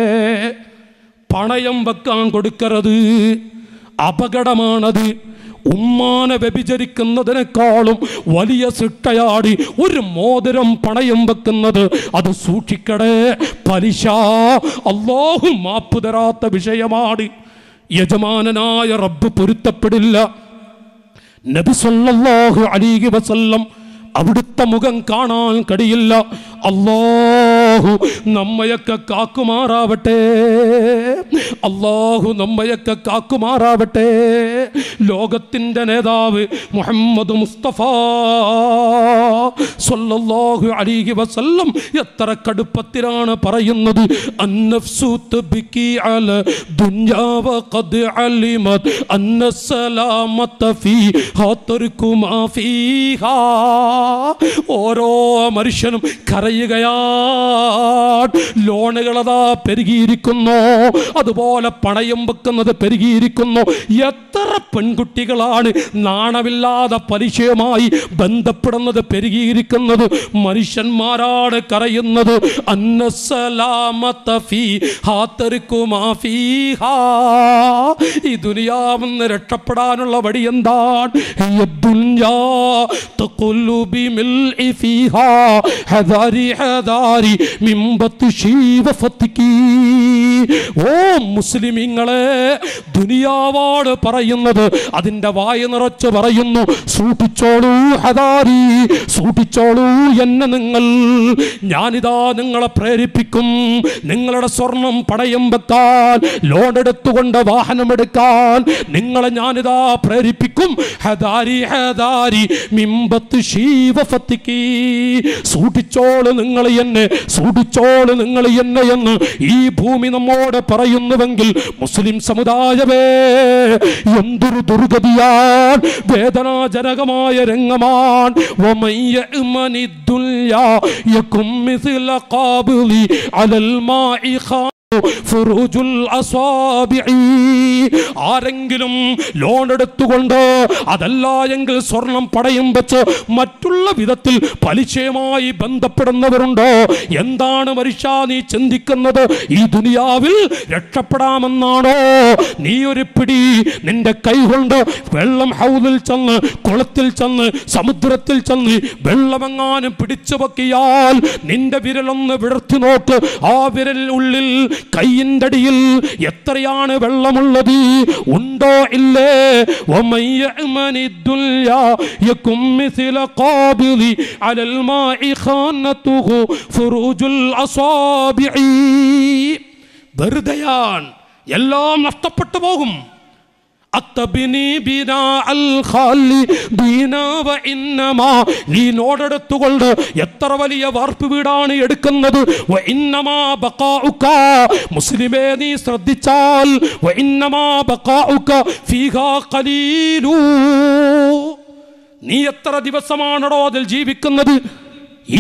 പണയം വെക്കാൻ കൊടുക്കരുത് അപകടമാണത് ഉമ്മാനെ വ്യഭിചരിക്കുന്നതിനേക്കാളും വലിയ സിട്ടയാടി ഒരു മോതിരം പണയം വെക്കുന്നത് അത് സൂക്ഷിക്കടേ പലിശ അള്ളാഹു മാപ്പ് തരാത്ത വിഷയമാണ് യജമാനനായ റബ്ബ് പൊരുത്തപ്പെടില്ല നബിസൊല്ലാഹു അലീഗി വസല്ലം അവിടുത്തെ മുഖം കാണാൻ കഴിയില്ല അല്ലോ അള്ളാഹു നമ്മയൊക്കെ കാക്കുമാറാവട്ടെ അള്ളാഹു നമ്മയൊക്കെ കാക്കുമാറാവട്ടെ ലോകത്തിൻ്റെ നേതാവ് മുഹമ്മദ് മുസ്തഫ സല്ലല്ലാഹു അലിഹി വസല്ലം എത്ര കടുപ്പത്തിലാണ് പറയുന്നത് ഓരോ മനുഷ്യനും കരയുകയാ ലോണുകൾ അതാ പെരുകിയിരിക്കുന്നു അതുപോലെ പണയം വെക്കുന്നത് പെരുകിയിരിക്കുന്നു എത്ര പെൺകുട്ടികളാണ് നാണമില്ലാതെ പലിശയുമായി ബന്ധപ്പെടുന്നത് പെരുകിയിരിക്കുന്നത് മനുഷ്യന്മാരാണ് കരയുന്നത് ഈ ദുനിയാവെന്ന് രക്ഷപ്പെടാനുള്ള വഴി എന്താണ് ഹദാരി ഹദാരി ഓ മുസ്ലിമിങ്ങളെ ദുനിയാവാട് പറയുന്നത് അതിൻ്റെ വായ നിറച്ച് പറയുന്നു സൂക്ഷിച്ചോളൂ ഹദാരി സൂക്ഷിച്ചോളൂ എന്നെ നിങ്ങൾ ഞാനിതാ നിങ്ങളെ പ്രേരിപ്പിക്കും നിങ്ങളുടെ സ്വർണം പടയം വെക്കാൻ ലോൺ എടുത്തുകൊണ്ട് വാഹനം എടുക്കാൻ നിങ്ങളെ ഞാനിതാ പ്രേരിപ്പിക്കും ഹദാരി ഹദാരി മിമ്പത്ത് ശീവഫത്തിക്ക് സൂക്ഷിച്ചോളൂ നിങ്ങൾ എന്നെ സൂ തുടിച്ചോട് നിങ്ങൾ എന്നെ എന്ന് ഈ ഭൂമി നമ്മോട് പറയുന്നുവെങ്കിൽ മുസ്ലിം സമുദായമേ എന്തൊരു ദുർഗതിയാൻ വേദനാജനകമായ രംഗമാൻ ആരെങ്കിലും ലോൺ എടുത്തുകൊണ്ട് അതല്ല എങ്കിൽ സ്വർണം പടയും വെച്ച് മറ്റുള്ള വിധത്തിൽ പലിശയുമായി ബന്ധപ്പെടുന്നവരുണ്ടോ എന്താണ് മനുഷ്യ നീ ചിന്തിക്കുന്നത് ഈ ദുനിയാവിൽ രക്ഷപ്പെടാമെന്നാണോ നീ ഒരു പിടി നിന്റെ കൈകൊണ്ട് വെള്ളം ഹൗദിൽ ചെന്ന് കുളത്തിൽ ചെന്ന് സമുദ്രത്തിൽ ചെന്ന് വെള്ളമെങ്ങാനും പിടിച്ചു വെക്കിയാൽ നിന്റെ വിരലൊന്ന് വിടർത്തി നോക്ക് ആ വിരൽ ഉള്ളിൽ കയ്യിൻ്റെ അടിയിൽ എത്രയാണ് വെള്ളമുള്ളത് ഉണ്ടോ ഇല്ലേ വെറുതെയാണ് എല്ലാം നഷ്ടപ്പെട്ടു പോകും ബിനാ നീ നോടെടുത്തുകൊണ്ട് എത്ര വലിയ വാർപ്പ് വീടാണ് എടുക്കുന്നത് വ ബഖാഉക മുസ്ലിമേ നീ ശ്രദ്ധിച്ചാൽ വ ബഖാഉക നീ എത്ര ദിവസമാണോ അതിൽ ജീവിക്കുന്നത്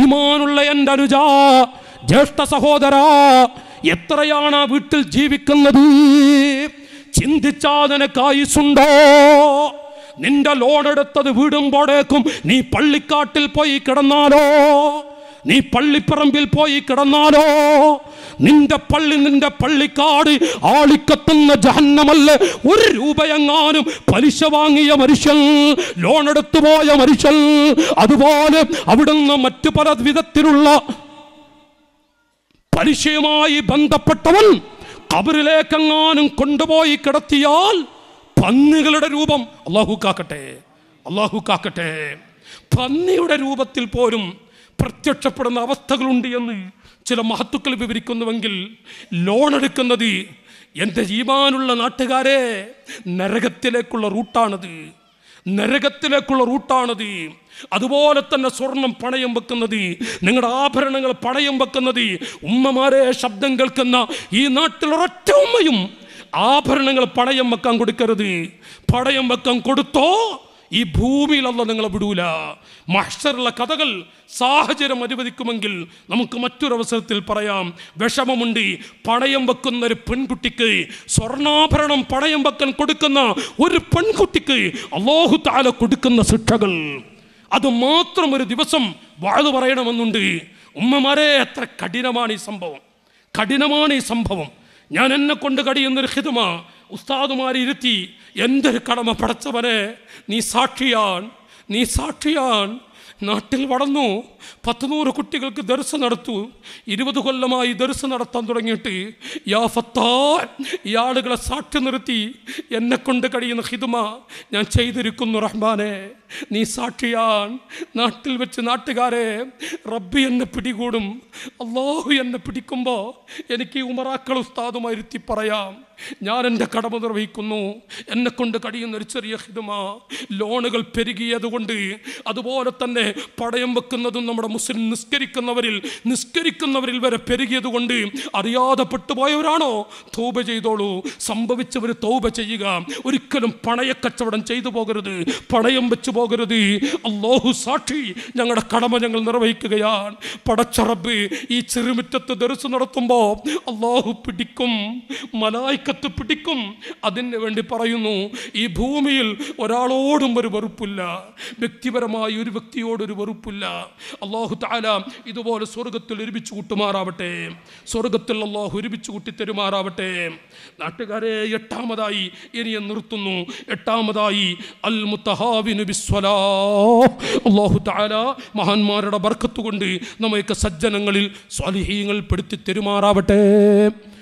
ഈമാനുള്ള എൻ്റെ അനുജ ജ്യേഷ്ഠ സഹോദര എത്രയാണ് ആ വീട്ടിൽ ജീവിക്കുന്നത് ചിന്തിച്ചാ നിനക്കായുസുണ്ടോ നിന്റെ ലോഡെടുത്തത് വീടുമ്പോഴേക്കും നീ പള്ളിക്കാട്ടിൽ പോയി കിടന്നാലോ നീ പള്ളിപ്പറമ്പിൽ പോയി കിടന്നാലോ നിന്റെ പള്ളി നിന്റെ പള്ളിക്കാട് ആളിക്കത്തുന്ന ജഹന്നമല്ല ഒരു രൂപയെങ്ങാനും പലിശ വാങ്ങിയ മനുഷ്യൻ ലോൺ എടുത്തു പോയ മനുഷ്യൻ അതുപോലെ അവിടുന്ന് മറ്റു പല വിധത്തിലുള്ള പലിശയുമായി ബന്ധപ്പെട്ടവൻ കബറിലേക്കെങ്ങാനും കൊണ്ടുപോയി കിടത്തിയാൽ പന്നികളുടെ രൂപം അള്ളാഹു കാക്കട്ടെ അള്ളാഹു കാക്കട്ടെ പന്നിയുടെ രൂപത്തിൽ പോലും പ്രത്യക്ഷപ്പെടുന്ന അവസ്ഥകളുണ്ട് എന്ന് ചില മഹത്തുക്കൾ വിവരിക്കുന്നുവെങ്കിൽ ലോൺ എടുക്കുന്നത് എൻ്റെ ജീവാനുള്ള നാട്ടുകാരെ നരകത്തിലേക്കുള്ള റൂട്ടാണത് നരകത്തിലേക്കുള്ള റൂട്ടാണത് അതുപോലെ തന്നെ സ്വർണം പണയം വെക്കുന്നത് നിങ്ങളുടെ ആഭരണങ്ങൾ പണയം വെക്കുന്നത് ഉമ്മമാരെ ശബ്ദം കേൾക്കുന്ന ഈ നാട്ടിലൊരൊറ്റ ഉമ്മയും ആഭരണങ്ങൾ പണയം വെക്കാൻ കൊടുക്കരുത് പണയം വെക്കാൻ കൊടുത്തോ ഈ ഭൂമിയിലല്ല നിങ്ങളെ വിടൂല മഹ്ഷറുള്ള കഥകൾ സാഹചര്യം അനുവദിക്കുമെങ്കിൽ നമുക്ക് മറ്റൊരവസരത്തിൽ പറയാം വിഷമമുണ്ട് പണയം വെക്കുന്ന ഒരു പെൺകുട്ടിക്ക് സ്വർണ്ണാഭരണം പണയം വെക്കാൻ കൊടുക്കുന്ന ഒരു പെൺകുട്ടിക്ക് അള്ളാഹു കൊടുക്കുന്ന ശിക്ഷകൾ അത് മാത്രം ഒരു ദിവസം വാഴ് പറയണമെന്നുണ്ട് ഉമ്മമാരെ എത്ര കഠിനമാണ് ഈ സംഭവം കഠിനമാണ് ഈ സംഭവം ഞാൻ എന്നെ കൊണ്ട് കടിയുന്നൊരു ഹിതമ ഉസ്താദുമാരെ ഇരുത്തി എന്തൊരു കടമ പടച്ചവനെ നീ സാക്ഷിയാൻ നീ സാക്ഷിയാൻ നാട്ടിൽ വളർന്നു പത്തുനൂറ് കുട്ടികൾക്ക് ദർശനം നടത്തു ഇരുപത് കൊല്ലമായി ദർശനം നടത്താൻ തുടങ്ങിയിട്ട് യാ ഫത്താ ഈ ആളുകളെ സാക്ഷി നിർത്തി എന്നെ കൊണ്ട് കഴിയുന്ന ഹിതുമ ഞാൻ ചെയ്തിരിക്കുന്നു റഹ്മാനെ നീ സാക്ഷിയാൻ നാട്ടിൽ വെച്ച് നാട്ടുകാരെ റബ്ബി എന്നെ പിടികൂടും അള്ളാഹു എന്നെ പിടിക്കുമ്പോൾ എനിക്ക് ഉമറാക്കൾ ഉസ്താദുമായിരുത്തി പറയാം ഞാൻ എൻ്റെ കടമ നിർവഹിക്കുന്നു എന്നെ കൊണ്ട് കഴിയുന്ന ഒരു ചെറിയ ഹിതമ ലോണുകൾ പെരുകിയതുകൊണ്ട് അതുപോലെ തന്നെ പടയം വെക്കുന്നതും നമ്മുടെ മുസ്ലിം നിസ്കരിക്കുന്നവരിൽ നിസ്കരിക്കുന്നവരിൽ വരെ പെരുകിയതുകൊണ്ട് അറിയാതെ പെട്ടുപോയവരാണോ തൗബ ചെയ്തോളൂ സംഭവിച്ചവർ തൗബ ചെയ്യുക ഒരിക്കലും പണയക്കച്ചവടം ചെയ്തു പോകരുത് പണയം വെച്ചു പോകരുത് അള്ളാഹു സാക്ഷി ഞങ്ങളുടെ കടമ ഞങ്ങൾ നിർവഹിക്കുകയാണ് പടച്ചറബ് ഈ ചെറുമുറ്റത്ത് ദർശനം നടത്തുമ്പോൾ അള്ളാഹു പിടിക്കും മലായിക്ക രംഗത്ത് പിടിക്കും അതിന് വേണ്ടി പറയുന്നു ഈ ഭൂമിയിൽ ഒരാളോടും ഒരു വെറുപ്പില്ല വ്യക്തിപരമായി ഒരു വ്യക്തിയോടൊരു വെറുപ്പില്ല അള്ളാഹു താല ഇതുപോലെ സ്വർഗത്തിൽ ഒരുമിച്ച് കൂട്ടുമാറാവട്ടെ സ്വർഗത്തിൽ അള്ളാഹു ഒരുമിച്ച് കൂട്ടിത്തരുമാറാവട്ടെ നാട്ടുകാരെ എട്ടാമതായി ഇനിയെ നിർത്തുന്നു എട്ടാമതായി അൽ മുത്തഹാവിനു അള്ളാഹു താല മഹാന്മാരുടെ ബർക്കത്തുകൊണ്ട് നമ്മയൊക്കെ സജ്ജനങ്ങളിൽ സ്വാലിഹീങ്ങൾ പെടുത്തി തെരുമാറാവട്ടെ